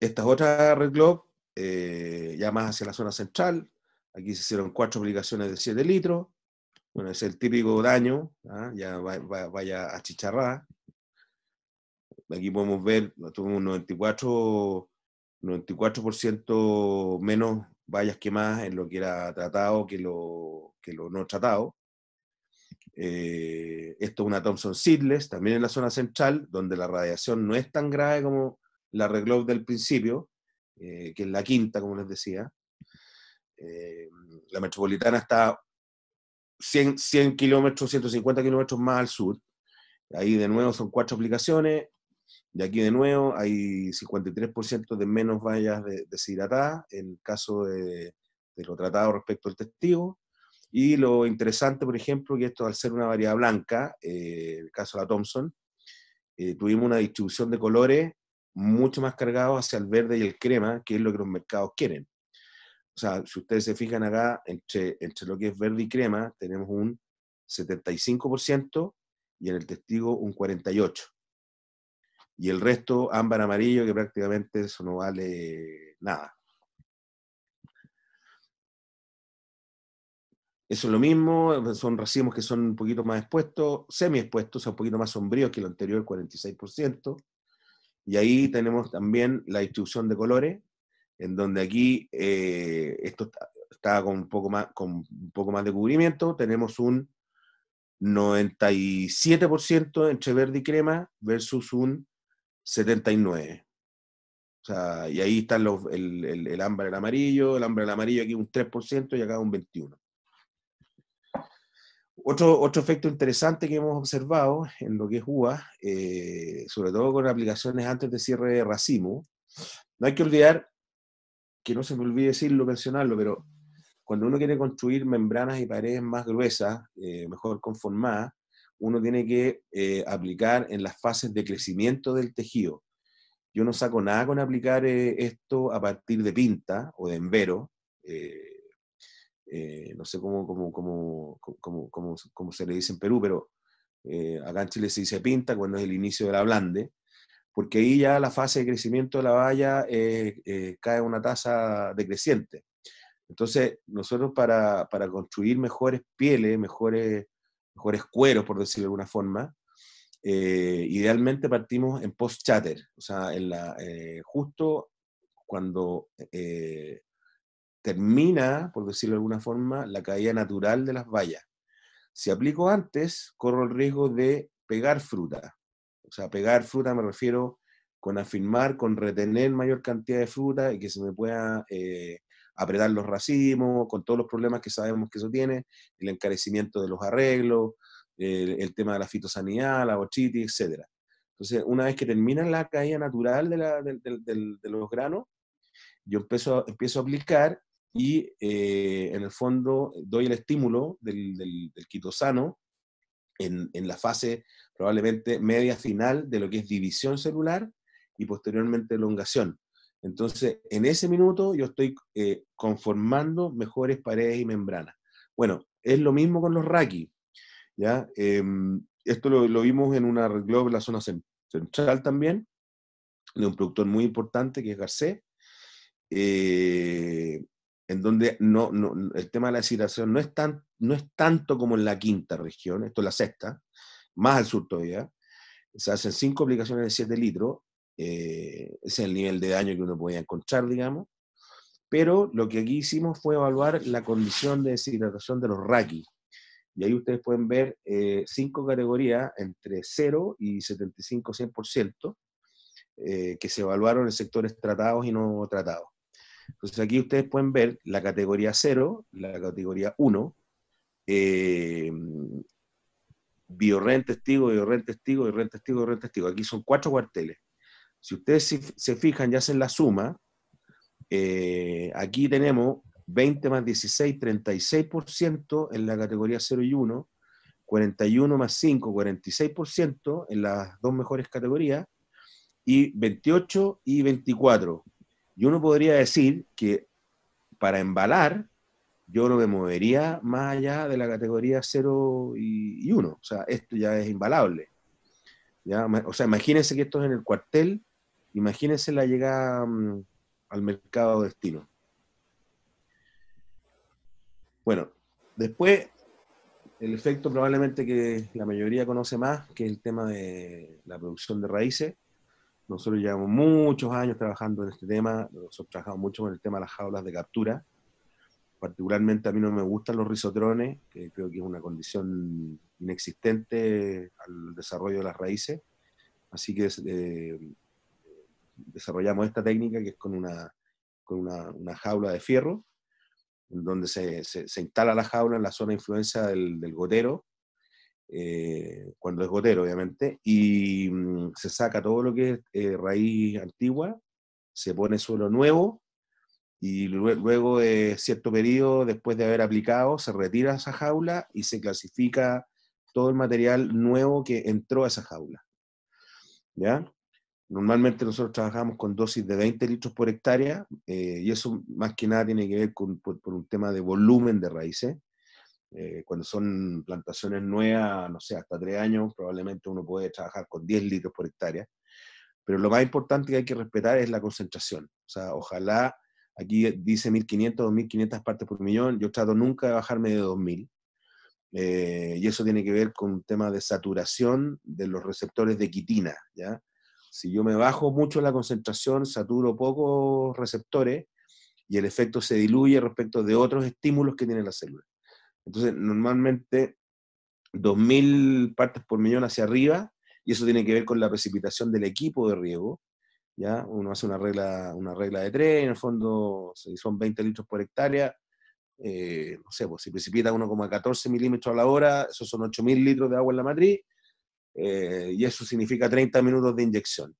Estas otras Red Globe eh, ya más hacia la zona central. Aquí se hicieron cuatro aplicaciones de 7 litros. Bueno, es el típico daño, ¿ah? ya vaya a chicharrar. Aquí podemos ver, tuvimos un 94, 94 menos vallas quemadas en lo que era tratado que lo, que lo no tratado. Eh, esto es una Thompson Seedless, también en la zona central, donde la radiación no es tan grave como la Reglove del principio, eh, que es la quinta, como les decía. Eh, la metropolitana está 100, 100 kilómetros, 150 kilómetros más al sur. Ahí de nuevo son cuatro aplicaciones. Y aquí de nuevo hay 53% de menos vallas deshidratadas en el caso de, lo tratado respecto al testigo. Y lo interesante, por ejemplo, que esto al ser una variedad blanca, eh, el caso de la Thompson, eh, tuvimos una distribución de colores mucho más cargados hacia el verde y el crema, que es lo que los mercados quieren. O sea, si ustedes se fijan acá, entre, entre lo que es verde y crema, tenemos un 75% y en el testigo un 48%. Y el resto, ámbar amarillo, que prácticamente eso no vale nada. Eso es lo mismo, eh, son racimos que son un poquito más expuestos, semi expuestos, o sea, un poquito más sombríos que el anterior, 46%, y ahí tenemos también la distribución de colores, en donde aquí eh, esto está, con, un poco más, con un poco más de cubrimiento. Tenemos un 97% entre verde y crema versus un 79%. O sea, y ahí están los, el, el, el ámbar, el amarillo, el ámbar, el amarillo aquí un 3% y acá un 21%. Otro, otro efecto interesante que hemos observado en lo que es UA, eh, sobre todo con aplicaciones antes de cierre de racimo, no hay que olvidar, que no se me olvide decirlo, mencionarlo, pero cuando uno quiere construir membranas y paredes más gruesas, eh, mejor conformadas, uno tiene que eh, aplicar en las fases de crecimiento del tejido. Yo no saco nada con aplicar esto a partir de pinta o de envero. Eh, no sé cómo, cómo, se le dice en Perú, pero eh, acá en Chile se dice pinta cuando es el inicio de la blande, porque ahí ya la fase de crecimiento de la valla eh, cae a una tasa decreciente. Entonces, nosotros para, para construir mejores pieles, mejores, mejores cueros, por decirlo de alguna forma, idealmente partimos en post-chatter, o sea, en la, justo cuando termina, por decirlo de alguna forma, la caída natural de las vallas. Si aplico antes, corro el riesgo de pegar fruta. O sea, pegar fruta me refiero con afirmar, con retener mayor cantidad de fruta y que se me pueda eh, apretar los racimos, con todos los problemas que sabemos que eso tiene, el encarecimiento de los arreglos, el, tema de la fitosanidad, la bochitis, etc. Entonces, una vez que termina la caída natural de, los granos, yo empiezo a aplicar y eh, en el fondo doy el estímulo del, quitosano en, la fase probablemente media final de lo que es división celular y posteriormente elongación. Entonces, en ese minuto yo estoy eh, conformando mejores paredes y membranas. Bueno, es lo mismo con los raki. ¿ya? Em, esto lo, vimos en una red globe en la zona central también, de un productor muy importante que es Garcés. Eh, en donde no, el tema de la deshidratación no es, no es tanto como en la quinta región, esto es la sexta, más al sur todavía, se hacen cinco aplicaciones de 7 litros, eh, ese es el nivel de daño que uno podía encontrar, digamos, pero lo que aquí hicimos fue evaluar la condición de deshidratación de los raquis, y ahí ustedes pueden ver eh, cinco categorías entre 0 y 75-100%, eh, que se evaluaron en sectores tratados y no tratados. Entonces aquí ustedes pueden ver la categoría 0, la categoría 1, eh, testigo, biorrent testigo, biorrent testigo, biorrent testigo. Aquí son cuatro cuarteles. Si ustedes se fijan y hacen la suma, eh, aquí tenemos 20 más 16, 36% en la categoría 0 y 1, 41 más 5, 46% en las dos mejores categorías, y 28 y 24, y uno podría decir que para embalar, yo lo me movería más allá de la categoría 0 y, 1. O sea, esto ya es invalable. O sea, imagínense que esto es en el cuartel, imagínense la llegada mm, al mercado destino. Bueno, después el efecto probablemente que la mayoría conoce más, que es el tema de la producción de raíces. Nosotros llevamos muchos años trabajando en este tema, nosotros trabajamos mucho con el tema de las jaulas de captura. Particularmente a mí no me gustan los risotrones, que creo que es una condición inexistente al desarrollo de las raíces. Así que eh, desarrollamos esta técnica que es con una, con una, jaula de fierro, en donde se, instala la jaula en la zona de influencia del gotero eh, cuando es gotero, obviamente, y mm, se saca todo lo que es eh, raíz antigua, se pone suelo nuevo, y luego de cierto periodo, después de haber aplicado, se retira esa jaula y se clasifica todo el material nuevo que entró a esa jaula. ¿Ya? Normalmente nosotros trabajamos con dosis de 20 litros por hectárea eh, y eso más que nada tiene que ver con, por, un tema de volumen de raíces. Eh, cuando son plantaciones nuevas, no sé, hasta tres años, probablemente uno puede trabajar con 10 litros por hectárea. Pero lo más importante que hay que respetar es la concentración. O sea, ojalá, aquí dice 1.500, 2.500 partes por millón, yo trato nunca de bajarme de 2.000. Eh, y eso tiene que ver con un tema de saturación de los receptores de quitina, ¿ya? Si yo me bajo mucho la concentración, saturo pocos receptores y el efecto se diluye respecto de otros estímulos que tiene la célula. Entonces, normalmente 2.000 partes por millón hacia arriba, y eso tiene que ver con la precipitación del equipo de riego. ¿ya? Uno hace una regla, una regla de tres, en el fondo son 20 litros por hectárea, eh, no sé, pues si precipita 1,14 milímetros a la hora, esos son 8.000 litros de agua en la matriz, eh, y eso significa 30 minutos de inyección.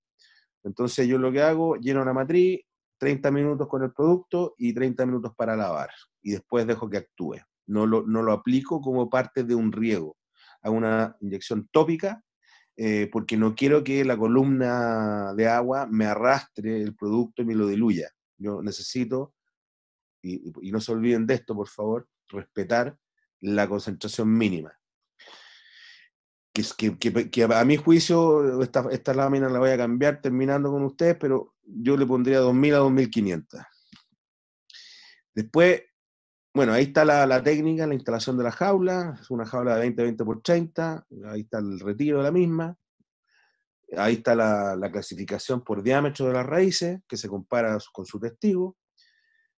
Entonces yo lo que hago, lleno la matriz, 30 minutos con el producto y 30 minutos para lavar, y después dejo que actúe no lo, aplico como parte de un riego. a una inyección tópica eh, porque no quiero que la columna de agua me arrastre el producto y me lo diluya. Yo necesito, y, no se olviden de esto, por favor, respetar la concentración mínima. Que, que, a mi juicio esta, esta, lámina la voy a cambiar terminando con ustedes, pero yo le pondría 2.000 a 2.500. Después, bueno, ahí está la, técnica, la instalación de la jaula, es una jaula de 20, 20 por 30, ahí está el retiro de la misma, ahí está la, clasificación por diámetro de las raíces, que se compara con su testigo.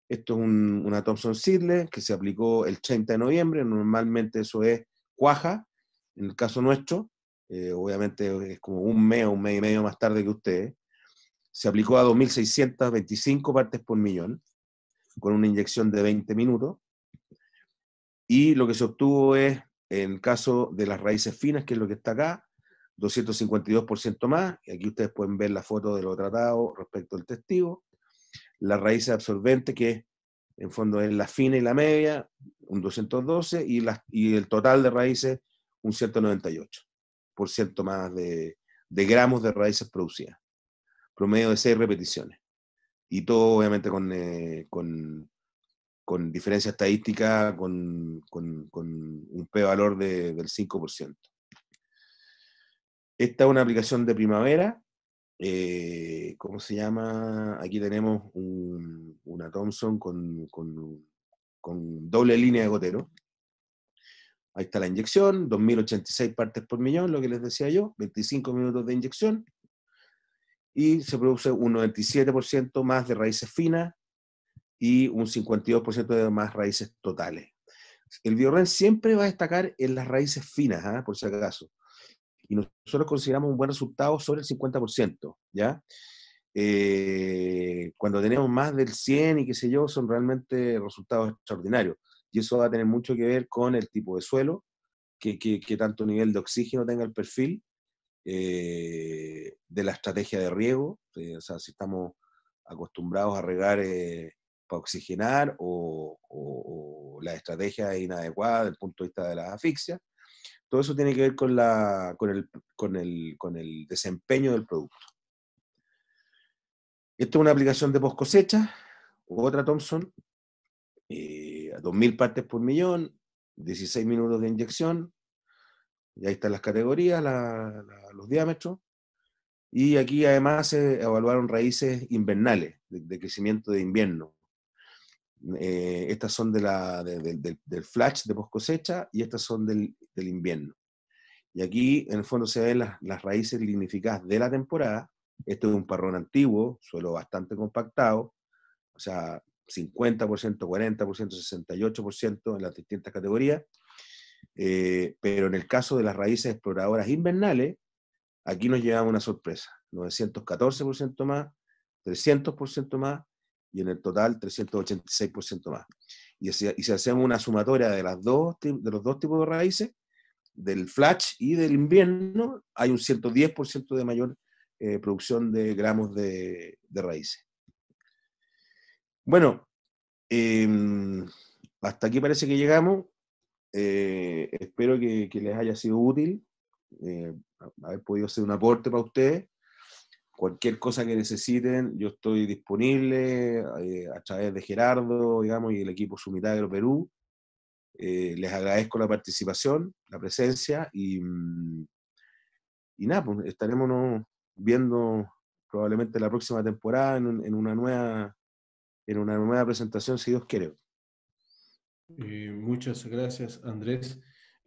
Esto es una Thompson Sidley que se aplicó el 30 de noviembre, normalmente eso es cuaja, en el caso nuestro, eh, obviamente es como un mes, o un mes y medio más tarde que ustedes. Se aplicó a 2.625 partes por millón con una inyección de 20 minutos. Y lo que se obtuvo es, en el caso de las raíces finas, que es lo que está acá, 252% más. Y aquí ustedes pueden ver la foto de lo tratado respecto al testigo. Las raíces absorbentes, que en fondo es la fina y la media, un 212, y, y el total de raíces, un 198% más de, de gramos de raíces producidas. Promedio de 6 repeticiones y todo obviamente con, eh, con, con, diferencia estadística, con, un p-valor de, del 5%. Esta es una aplicación de primavera. Eh, ¿Cómo se llama? Aquí tenemos una Thompson con, doble línea de gotero. Ahí está la inyección, 2086 partes por millón, lo que les decía yo, 25 minutos de inyección y se produce un 97% más de raíces finas y un 52% de más raíces totales. El biorren siempre va a destacar en las raíces finas, ¿ah? por si acaso. Y nosotros consideramos un buen resultado sobre el 50%, ¿ya? Eh, cuando tenemos más del 100 y qué sé yo, son realmente resultados extraordinarios. Y eso va a tener mucho que ver con el tipo de suelo, qué que, que, tanto nivel de oxígeno tenga el perfil, eh, de la estrategia de riego, eh, o sea, si estamos acostumbrados a regar eh, para oxigenar o, la estrategia es inadecuada desde el punto de vista de la asfixia. Todo eso tiene que ver con, la, con, el, desempeño del producto. Esto es una aplicación de post cosecha, otra Thompson, eh, a 2.000 partes por millón, 16 minutos de inyección, y ahí están las categorías, los diámetros, y aquí además se evaluaron raíces invernales, de, crecimiento de invierno. Eh, estas son de la, del flash de post cosecha y estas son del, del, invierno. Y aquí en el fondo se ven las, raíces lignificadas de la temporada. Este es un parrón antiguo, suelo bastante compactado, o sea, 50%, 40%, 68% en las distintas categorías. Eh, pero en el caso de las raíces exploradoras invernales, Aquí nos llevamos una sorpresa, 914% más, 300% más y en el total 386% más. Y si, y hacemos una sumatoria de, las dos, de los dos tipos de raíces, del flash y del invierno, hay un 110% de mayor eh, producción de gramos de, raíces. Bueno, em, hasta aquí parece que llegamos. Eh, espero que les haya sido útil eh, haber podido ser un aporte para ustedes. Cualquier cosa que necesiten, yo estoy disponible eh, a través de Gerardo, digamos, y el equipo Sumitagro Perú. Eh, les agradezco la participación, la presencia y, mm, y nada, pues estaremos viendo probablemente la próxima temporada en, una, nueva, en una nueva presentación, si Dios quiere. Eh, muchas gracias, Andrés.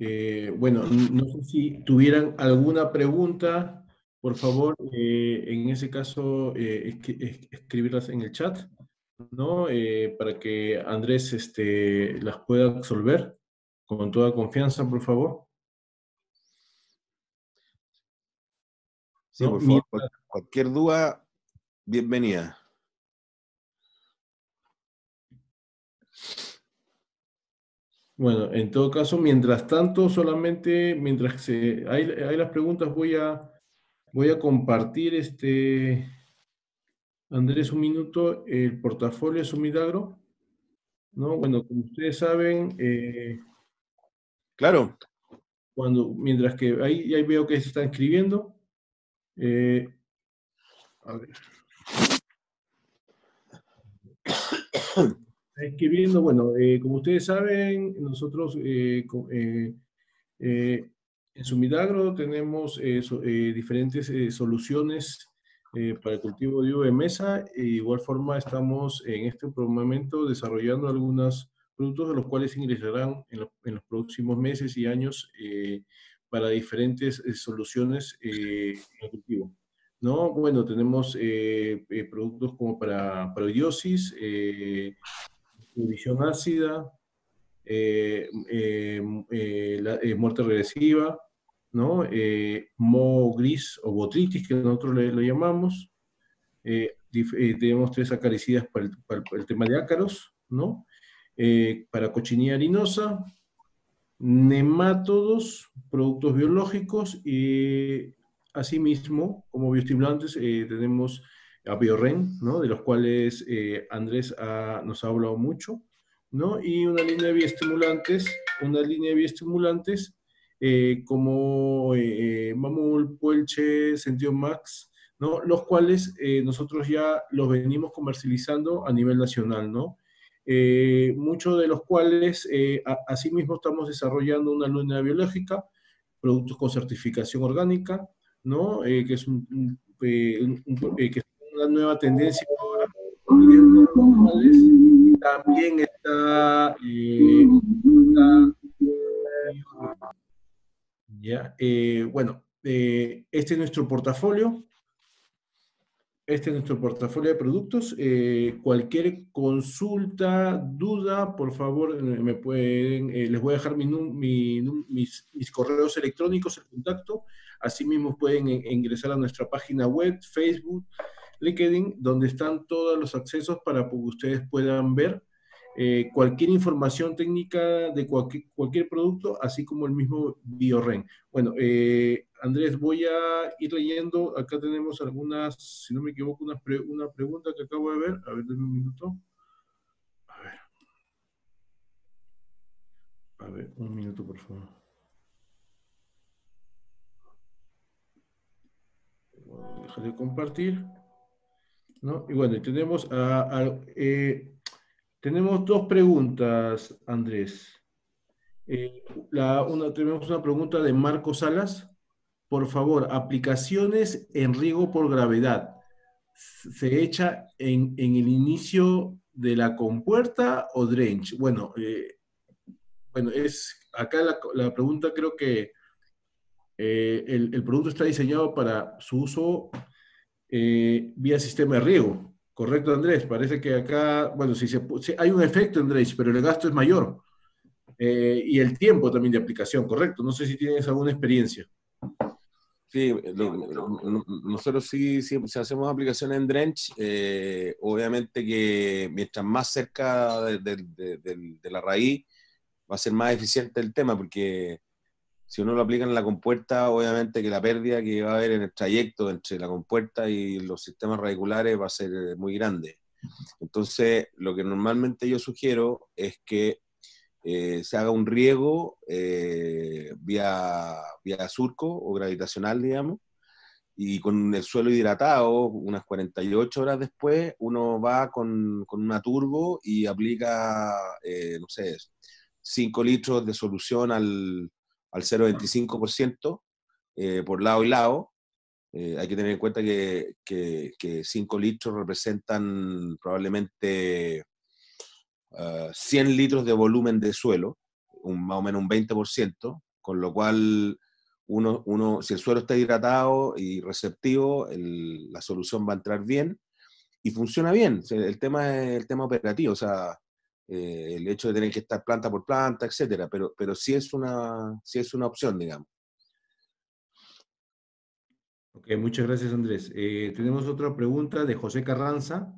Eh, bueno, no sé si tuvieran alguna pregunta, por favor, eh, en ese caso, eh, escribirlas en el chat, ¿no? para que Andrés este, las pueda absolver con toda confianza, por favor. Sí, por favor, cualquier duda, bienvenida. Bueno, en todo caso, mientras tanto, solamente mientras hay, las preguntas, voy a, voy a compartir este, Andrés, un minuto, el portafolio de su milagro. ¿No? Bueno, como ustedes saben, eh, claro. Cuando, mientras que ahí, ahí veo que se está escribiendo. Eh, a ver. escribiendo, bueno, eh, como ustedes saben, nosotros eh, eh, en su milagro tenemos diferentes soluciones para el cultivo de uva de mesa. E igual forma estamos en este momento desarrollando algunos productos de los cuales ingresarán en, los próximos meses y años para diferentes soluciones en cultivo. ¿no? Bueno, tenemos productos como para, parodiosis visión ácida, eh, eh, eh, muerte regresiva, ¿no? moho gris o botritis, que nosotros lo llamamos. tenemos tres acaricidas para el, tema de ácaros, ¿no? para cochinilla harinosa, nemátodos, productos biológicos y asimismo, como bioestimulantes, tenemos a ¿no? de los cuales eh, Andrés nos ha hablado mucho, ¿no? y una línea de bioestimulantes, una línea de bioestimulantes eh, como eh, Mamul, Puelche, Sentido Max, ¿no? los cuales nosotros ya los venimos comercializando a nivel nacional, ¿no? muchos de los cuales asimismo estamos desarrollando una línea biológica, productos con certificación orgánica, ¿no? que es un, nueva tendencia también está, eh, eh, bueno, eh, este es nuestro portafolio. Este es nuestro portafolio de productos. cualquier consulta, duda, por favor, me pueden, les voy a dejar mi, mis, mis, correos electrónicos, el contacto. Asimismo pueden ingresar a nuestra página web, Facebook, LinkedIn, donde están todos los accesos para que ustedes puedan ver eh, cualquier información técnica de cualquier, cualquier, producto, así como el mismo BioRen. Bueno, eh, Andrés, voy a ir leyendo. Acá tenemos algunas, si no me equivoco, una, una pregunta que acabo de ver. A ver, denme un minuto. A ver. A ver, un minuto, por favor. de compartir. Y bueno, tenemos, eh, tenemos dos preguntas, Andrés. Eh, una, tenemos una pregunta de Marco Salas. Por favor, aplicaciones en riego por gravedad. ¿Se echa en, el inicio de la compuerta o drench? Bueno, eh, bueno es, acá la, pregunta creo que el producto está diseñado para su uso eh, vía sistema de riego. Correcto, Andrés. Parece que acá, bueno, si, se, hay un efecto, Andrés, pero el gasto es mayor. Eh, y el tiempo también de aplicación, correcto. No sé si tienes alguna experiencia. Sí, nosotros sí, si hacemos aplicaciones en Drench, eh, obviamente que mientras más cerca de, la raíz, va a ser más eficiente el tema, porque si uno lo aplica en la compuerta, obviamente que la pérdida que va a haber en el trayecto entre la compuerta y los sistemas radiculares va a ser eh, muy grande. Entonces, lo que normalmente yo sugiero es que eh, se haga un riego eh, vía, vía surco o gravitacional, digamos, y con el suelo hidratado, unas 48 horas después, uno va con, una turbo y aplica, no sé, 5 litros de solución al, al 0,25% eh, por lado y lado. Eh, hay que tener en cuenta que, 5 litros representan probablemente 100 ah, litros de volumen de suelo, un, más o menos un 20%, con lo cual uno, si el suelo está hidratado y receptivo, la solución va a entrar bien y funciona bien. El tema el tema operativo, o sea, eh, el hecho de tener que estar planta por planta, etcétera, pero, pero sí, es una, sí es una opción, digamos. Ok, muchas gracias Andrés. Eh, tenemos otra pregunta de José Carranza.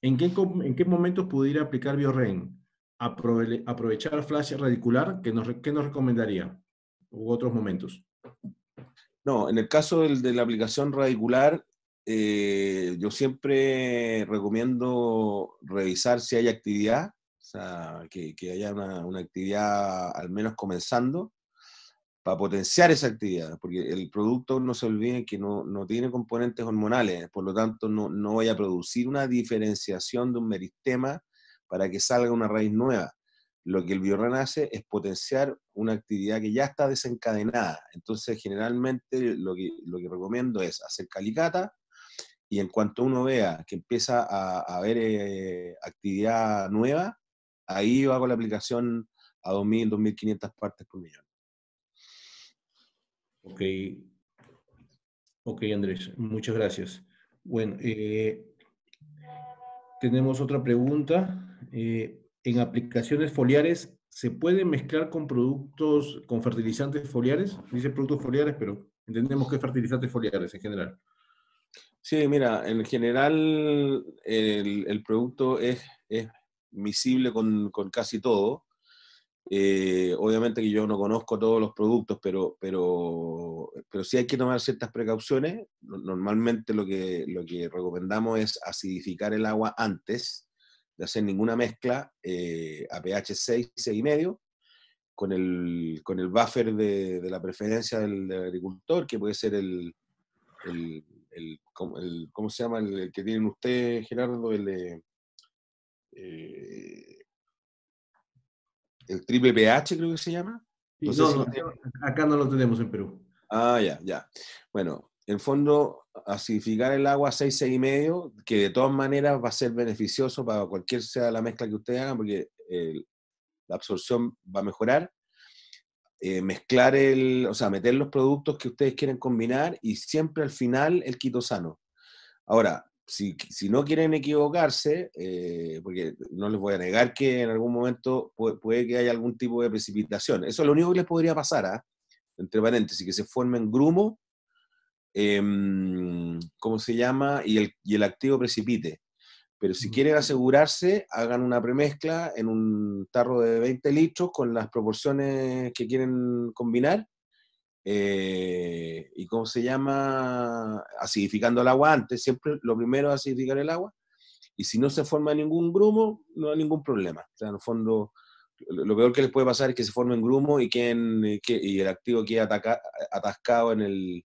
¿En qué, en qué momentos pudiera aplicar BioRen? aprovechar flash radicular, ¿qué nos, nos recomendaría? ¿O otros momentos? No, en el caso de la aplicación radicular, eh, yo siempre recomiendo revisar si hay actividad, que, haya una, actividad al menos comenzando, para potenciar esa actividad, porque el producto no se olvide que no, no tiene componentes hormonales, por lo tanto no, no vaya a producir una diferenciación de un meristema para que salga una raíz nueva. Lo que el biorrenace hace es potenciar una actividad que ya está desencadenada. Entonces, generalmente lo que, lo que recomiendo es hacer calicata, y en cuanto uno vea que empieza a, haber eh, actividad nueva, ahí yo hago la aplicación a 2.000, 2.500 partes por millón. Ok. Ok, Andrés, muchas gracias. Bueno, eh, tenemos otra pregunta. Eh, en aplicaciones foliares, ¿se puede mezclar con productos, con fertilizantes foliares? Dice productos foliares, pero entendemos que fertilizantes foliares en general. Sí, mira, en general el, producto es, es con, casi todo. Eh, obviamente que yo no conozco todos los productos, pero, pero, pero sí hay que tomar ciertas precauciones. Normalmente lo que, lo que recomendamos es acidificar el agua antes de hacer ninguna mezcla eh, a pH 6, 6,5 con el, con el buffer de, la preferencia del, agricultor, que puede ser el el, ¿cómo se llama? El, que tienen ustedes, Gerardo, el, eh, el triple PH creo que se llama. No, acá no lo tenemos en Perú. Ah, ya, ya. Bueno, en fondo, acidificar el agua a 6, 6 y medio, que de todas maneras va a ser beneficioso para cualquier sea la mezcla que ustedes hagan, porque la absorción va a mejorar eh, mezclar el, o sea, meter los productos que ustedes quieren combinar y siempre al final el quitosano. Ahora, si, si, no quieren equivocarse, eh, porque no les voy a negar que en algún momento puede, que haya algún tipo de precipitación. Eso es lo único que les podría pasar, ¿ah? entre paréntesis, que se formen grumos, eh, ¿cómo se llama? y el activo precipite. Pero si mm. quieren asegurarse, hagan una premezcla en un tarro de 20 litros con las proporciones que quieren combinar. Eh, ¿Y cómo se llama? Acidificando el agua antes. Siempre lo primero es acidificar el agua. Y si no se forma ningún grumo, no hay ningún problema. O sea, en el fondo, lo peor que les puede pasar es que se formen grumos y, queden, eh, y el activo quede atascado en el,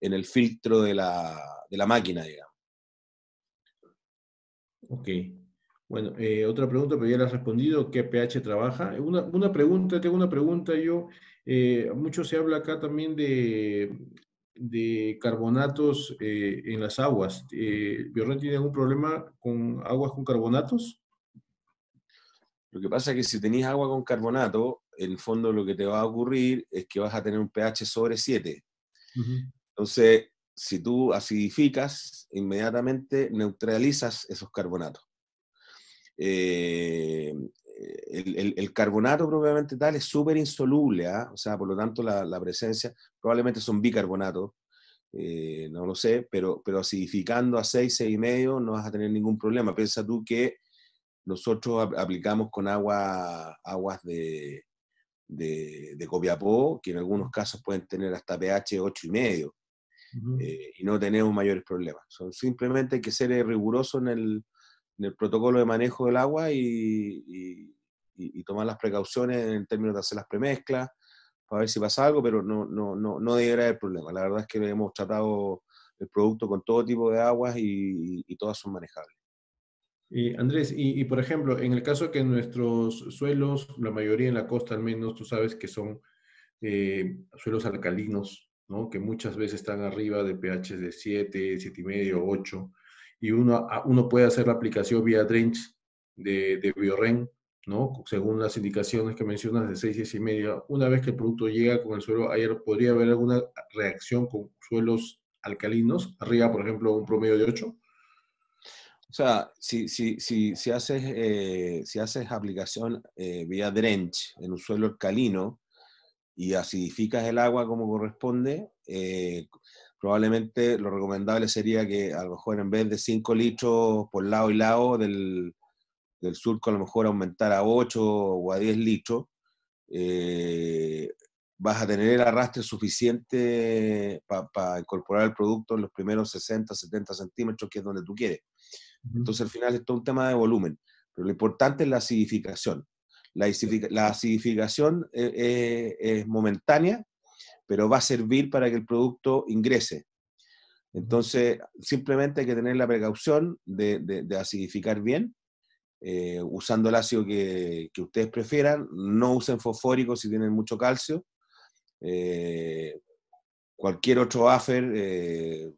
en el filtro de la, de la máquina, digamos. Ok. Bueno, eh, otra pregunta, pero ya la has respondido, ¿qué pH trabaja? Una, una pregunta, tengo una pregunta yo, eh, mucho se habla acá también de, de carbonatos eh, en las aguas. Eh, tiene algún problema con aguas con carbonatos? Lo que pasa es que si tenés agua con carbonato, en el fondo lo que te va a ocurrir es que vas a tener un pH sobre 7. Entonces, si tú acidificas, inmediatamente neutralizas esos carbonatos. Eh, el, carbonato probablemente tal es súper insoluble, ¿ah? o sea, por lo tanto la, presencia, probablemente son bicarbonatos, eh, no lo sé, pero, acidificando a 6, 6,5 no vas a tener ningún problema. Piensa tú que nosotros aplicamos con agua, aguas de, de, Copiapó, que en algunos casos pueden tener hasta pH 8 y medio. Eh, y no tenemos mayores problemas. Son, simplemente hay que ser eh, riguroso en el, protocolo de manejo del agua y, tomar las precauciones en términos de hacer las premezclas para ver si pasa algo, pero no, no, no, no debería haber problema. La verdad es que hemos tratado el producto con todo tipo de aguas y, todas son manejables. Andrés, y, por ejemplo, en el caso de que nuestros suelos, la mayoría en la costa al menos, tú sabes que son eh, suelos alcalinos, que muchas veces están arriba de pH de 7, 7,5, 8, y uno, ah, uno puede hacer la aplicación vía drench de, de Bioren, ¿no? según las indicaciones que mencionas de 6, 6,5. Una vez que el producto llega con el suelo, ayer podría haber alguna reacción con suelos alcalinos, arriba, por ejemplo, un promedio de 8. O sea, si, si, si, si haces, eh, si haces aplicación eh, vía drench en un suelo alcalino, y acidificas el agua como corresponde, eh, probablemente lo recomendable sería que a lo mejor en vez de 5 litros por lado y lado del, del surco, a lo mejor aumentar a 8 o a 10 litros, eh, vas a tener el arrastre suficiente para incorporar el producto en los primeros 60, 70 centímetros, que es donde tú quieres. Entonces al final es todo un tema de volumen, pero lo importante es la acidificación. La, acidificación eh, eh, es momentánea, pero va a servir para que el producto ingrese. Entonces, simplemente hay que tener la precaución de, acidificar bien, eh, usando el ácido que, ustedes prefieran. No usen fosfórico si tienen mucho calcio. cualquier otro buffer,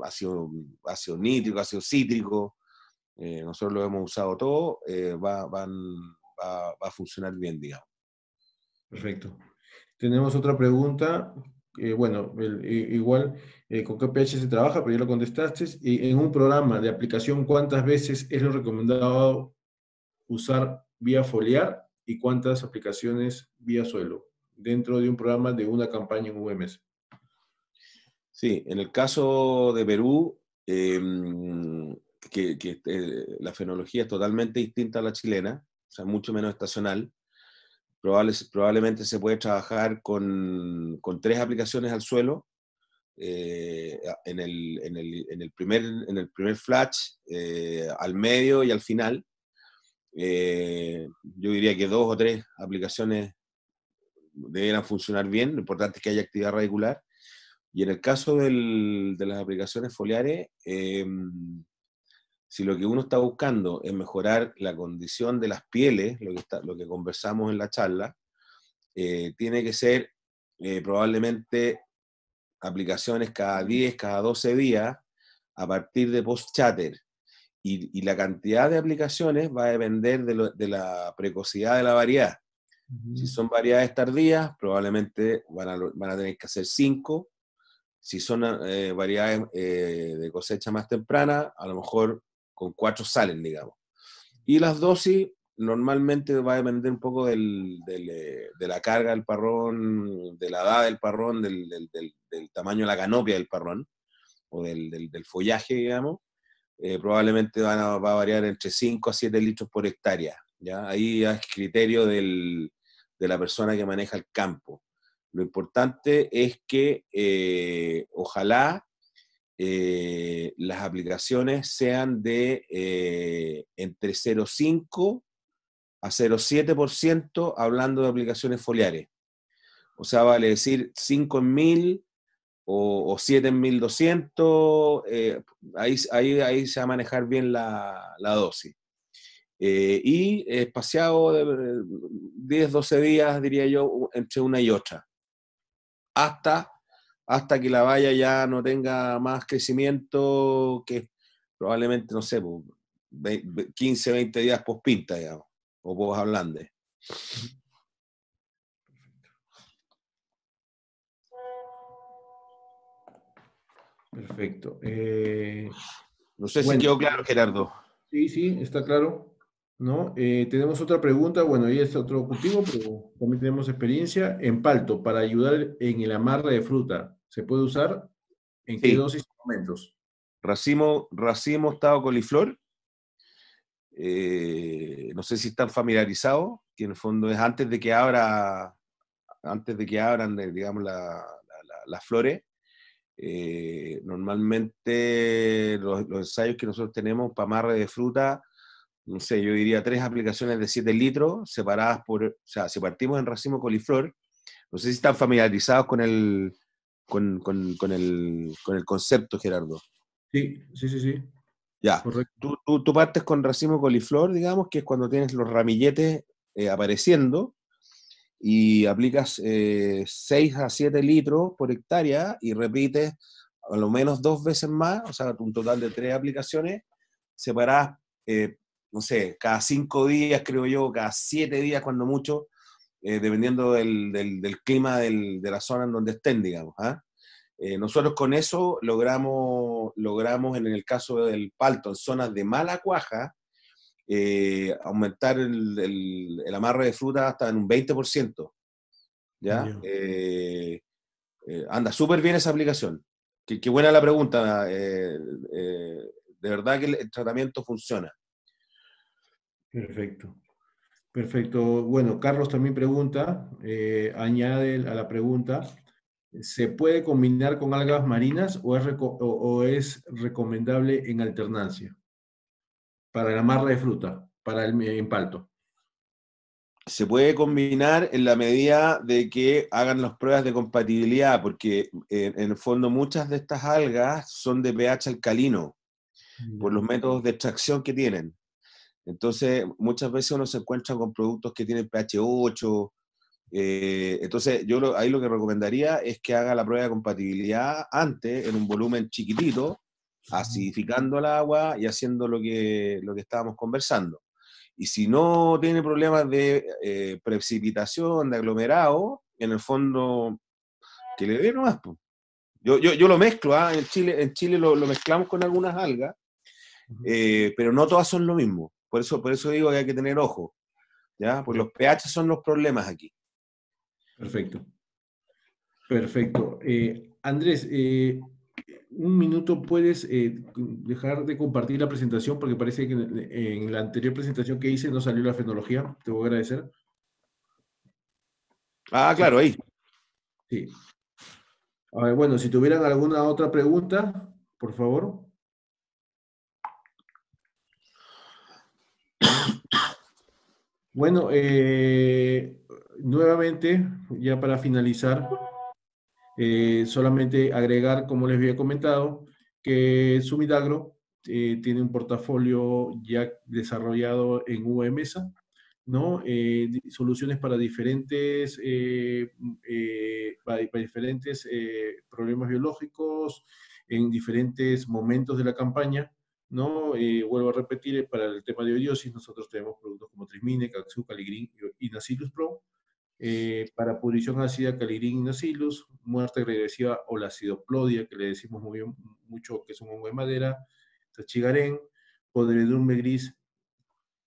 ácido, ácido nítrico, ácido cítrico, nosotros lo hemos usado todo, van, va, a funcionar bien, digamos. Perfecto. Tenemos otra pregunta. Eh, bueno, igual eh, ¿con qué pH se trabaja, pero ya lo contestaste. Y en un programa de aplicación, ¿cuántas veces es lo recomendado usar vía foliar y cuántas aplicaciones vía suelo dentro de un programa de una campaña en UMS? Sí, en el caso de Perú, em, que, que eh, la fenología es totalmente distinta a la chilena, o sea, mucho menos estacional. Probable, probablemente se puede trabajar con, tres aplicaciones al suelo. Eh, en, el, primer, en el primer flash, eh, al medio y al final. Eh, yo diría que dos o tres aplicaciones deberían funcionar bien. Lo importante es que haya actividad radicular. Y en el caso de las aplicaciones foliares, si lo que uno está buscando es mejorar la condición de las pieles, lo que, está, lo que conversamos en la charla, eh, tiene que ser eh, probablemente aplicaciones cada 10, cada 12 días a partir de post-chatter. Y, la cantidad de aplicaciones va a depender de, la precocidad de la variedad. Si son variedades tardías, probablemente van a, van a tener que hacer 5. Si son eh, variedades de cosecha más temprana, a lo mejor con cuatro salen, digamos. Y las dosis normalmente va a depender un poco eh, de la carga del parrón, de la edad del parrón, del, tamaño de la canopia del parrón o del, follaje, digamos. Eh, probablemente van a, va a variar entre 5 a 7 litros por hectárea. ¿ya? Ahí es criterio de la persona que maneja el campo. Lo importante es que eh, ojalá eh, las aplicaciones sean de eh, entre 0,5 a 0,7% hablando de aplicaciones foliares. O sea, vale decir 5 en 1000 o, 7 en 1200, ahí, ahí, se va a manejar bien la, dosis. Eh, y espaciado de 10, 12 días, diría yo, entre una y otra, hasta hasta que la valla ya no tenga más crecimiento que probablemente, no sé, 15, 20 días post pinta, digamos, o post hablando Perfecto. Eh, no sé si quedó claro, Gerardo. Sí, sí, está claro. ¿no? Eh, tenemos otra pregunta, bueno, ahí es otro cultivo, pero también tenemos experiencia. En palto, para ayudar en el amarre de fruta, ¿se puede usar? ¿En qué dosis y momentos? Racimo, racimo estado coliflor. Eh, no sé si están familiarizados, que en el fondo es antes de que abra, antes de que abran, eh, digamos, las flores. normalmente los, los ensayos que nosotros tenemos para amarre de fruta no sé, yo diría tres aplicaciones de 7 litros separadas por, o sea, si partimos en racimo coliflor, no sé si están familiarizados con el, con, con, el, con el concepto, Gerardo. Sí, sí, sí, sí. Ya, tú, tú, partes con racimo coliflor, digamos, que es cuando tienes los ramilletes eh, apareciendo y aplicas 6 eh, a 7 litros por hectárea y repites a lo menos dos veces más, o sea, un total de tres aplicaciones separadas eh, no sé, cada cinco días, creo yo, cada siete días, cuando mucho, eh, dependiendo del, clima de la zona en donde estén, digamos. ¿ah? Eh, nosotros con eso logramos, logramos, en el caso del palto, en zonas de mala cuaja, eh, aumentar el, amarre de fruta hasta en un 20%. ¿ya? anda súper bien esa aplicación. qué buena la pregunta. de verdad que el, tratamiento funciona. Perfecto. Perfecto. Bueno, Carlos también pregunta, eh, añade a la pregunta, ¿se puede combinar con algas marinas o es, recomendable en alternancia para la marra de fruta, para el impalto. Se puede combinar en la medida de que hagan las pruebas de compatibilidad, porque en, eh, en el fondo muchas de estas algas son de pH alcalino, por los métodos de extracción que tienen. Entonces, muchas veces uno se encuentra con productos que tienen pH 8. Eh, entonces, yo ahí lo que recomendaría es que haga la prueba de compatibilidad antes, en un volumen chiquitito, acidificando el agua y haciendo lo que, estábamos conversando. Y si no tiene problemas de eh, precipitación, de aglomerado, en el fondo, que le dé nomás. Yo, lo mezclo, ¿ah? en Chile, en Chile lo, mezclamos con algunas algas, eh, pero no todas son lo mismo. Por eso, digo que hay que tener ojo, ¿ya? Porque los pH son los problemas aquí. Perfecto. Perfecto. Eh, Andrés, eh, un minuto puedes eh, dejar de compartir la presentación porque parece que en, la anterior presentación que hice no salió la fenología. Te voy a agradecer. Ah, claro, ahí. Sí. bueno, si tuvieran alguna otra pregunta, por favor. Bueno, eh, nuevamente, ya para finalizar, eh, solamente agregar, como les había comentado, que Sumidagro eh, tiene un portafolio ya desarrollado en UMSA, ¿no? soluciones para diferentes, mm, para diferentes problemas biológicos en diferentes momentos de la campaña ¿no? vuelvo a repetir, eh, para el tema de odiosis nosotros tenemos productos como Trismine, Caxu, Caligrin y Nacilus Pro. Eh, para pudrición ácida, Caligrin y Nacilus. Muerte regresiva o la acidoplodia, que le decimos muy mucho que es un hongo de madera. Tachigarén, podredumbre gris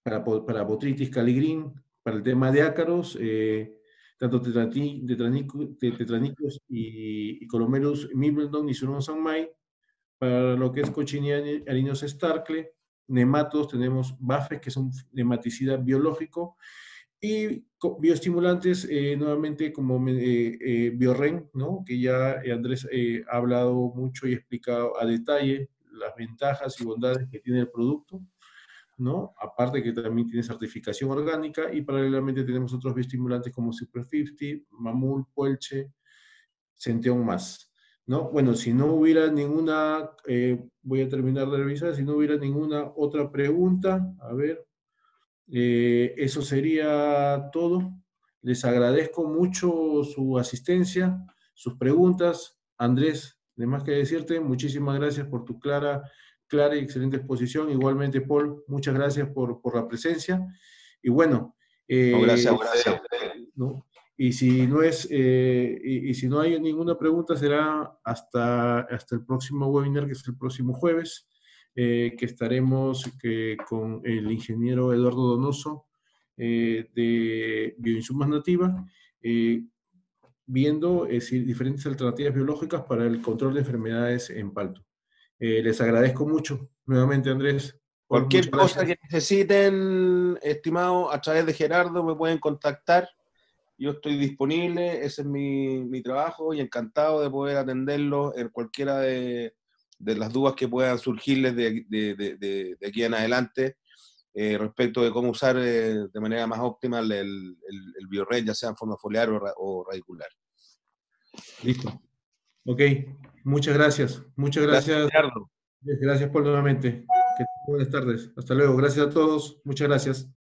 para, para botritis, Caligrin. Para el tema de ácaros, eh, tanto tetranicus, y, y Colomerus, y y Suron Sanmai para lo que es Cochinia arinos starkle, nematos tenemos BAFES, que es un nematicida biológico, y bioestimulantes, eh, nuevamente como eh, eh ¿no? que ya eh, Andrés ha hablado mucho y explicado a detalle las ventajas y bondades que tiene el producto, ¿no? aparte que también tiene certificación orgánica y paralelamente tenemos otros bioestimulantes como Super 50, Mamul, Puelche, Centeón más. ¿no? Bueno, si no hubiera ninguna, eh, voy a terminar de revisar, si no hubiera ninguna otra pregunta, a ver, eh, eso sería todo. Les agradezco mucho su asistencia, sus preguntas. Andrés, de más que decirte, muchísimas gracias por tu clara, clara y excelente exposición. Igualmente, Paul, muchas gracias por, la presencia. Y bueno. gracias, gracias. Eh, y si no es, eh, y, si no hay ninguna pregunta, será hasta, hasta el próximo webinar, que es el próximo jueves, eh, que estaremos eh, con el ingeniero Eduardo Donoso de Bioinsumas Nativa, viendo diferentes alternativas biológicas para el control de enfermedades en palto. les agradezco mucho nuevamente, Andrés. Cualquier cosa que necesiten, estimado, a través de Gerardo me pueden contactar yo estoy disponible, ese es mi, trabajo y encantado de poder atenderlo en cualquiera de, las dudas que puedan surgirles de, aquí en adelante eh, respecto de cómo usar eh, de manera más óptima el, el, ya sea en forma foliar o, radicular. Listo. Ok, muchas gracias. Muchas gracias. Gracias, gracias por nuevamente. buenas tardes. Hasta luego. Gracias a todos. Muchas gracias.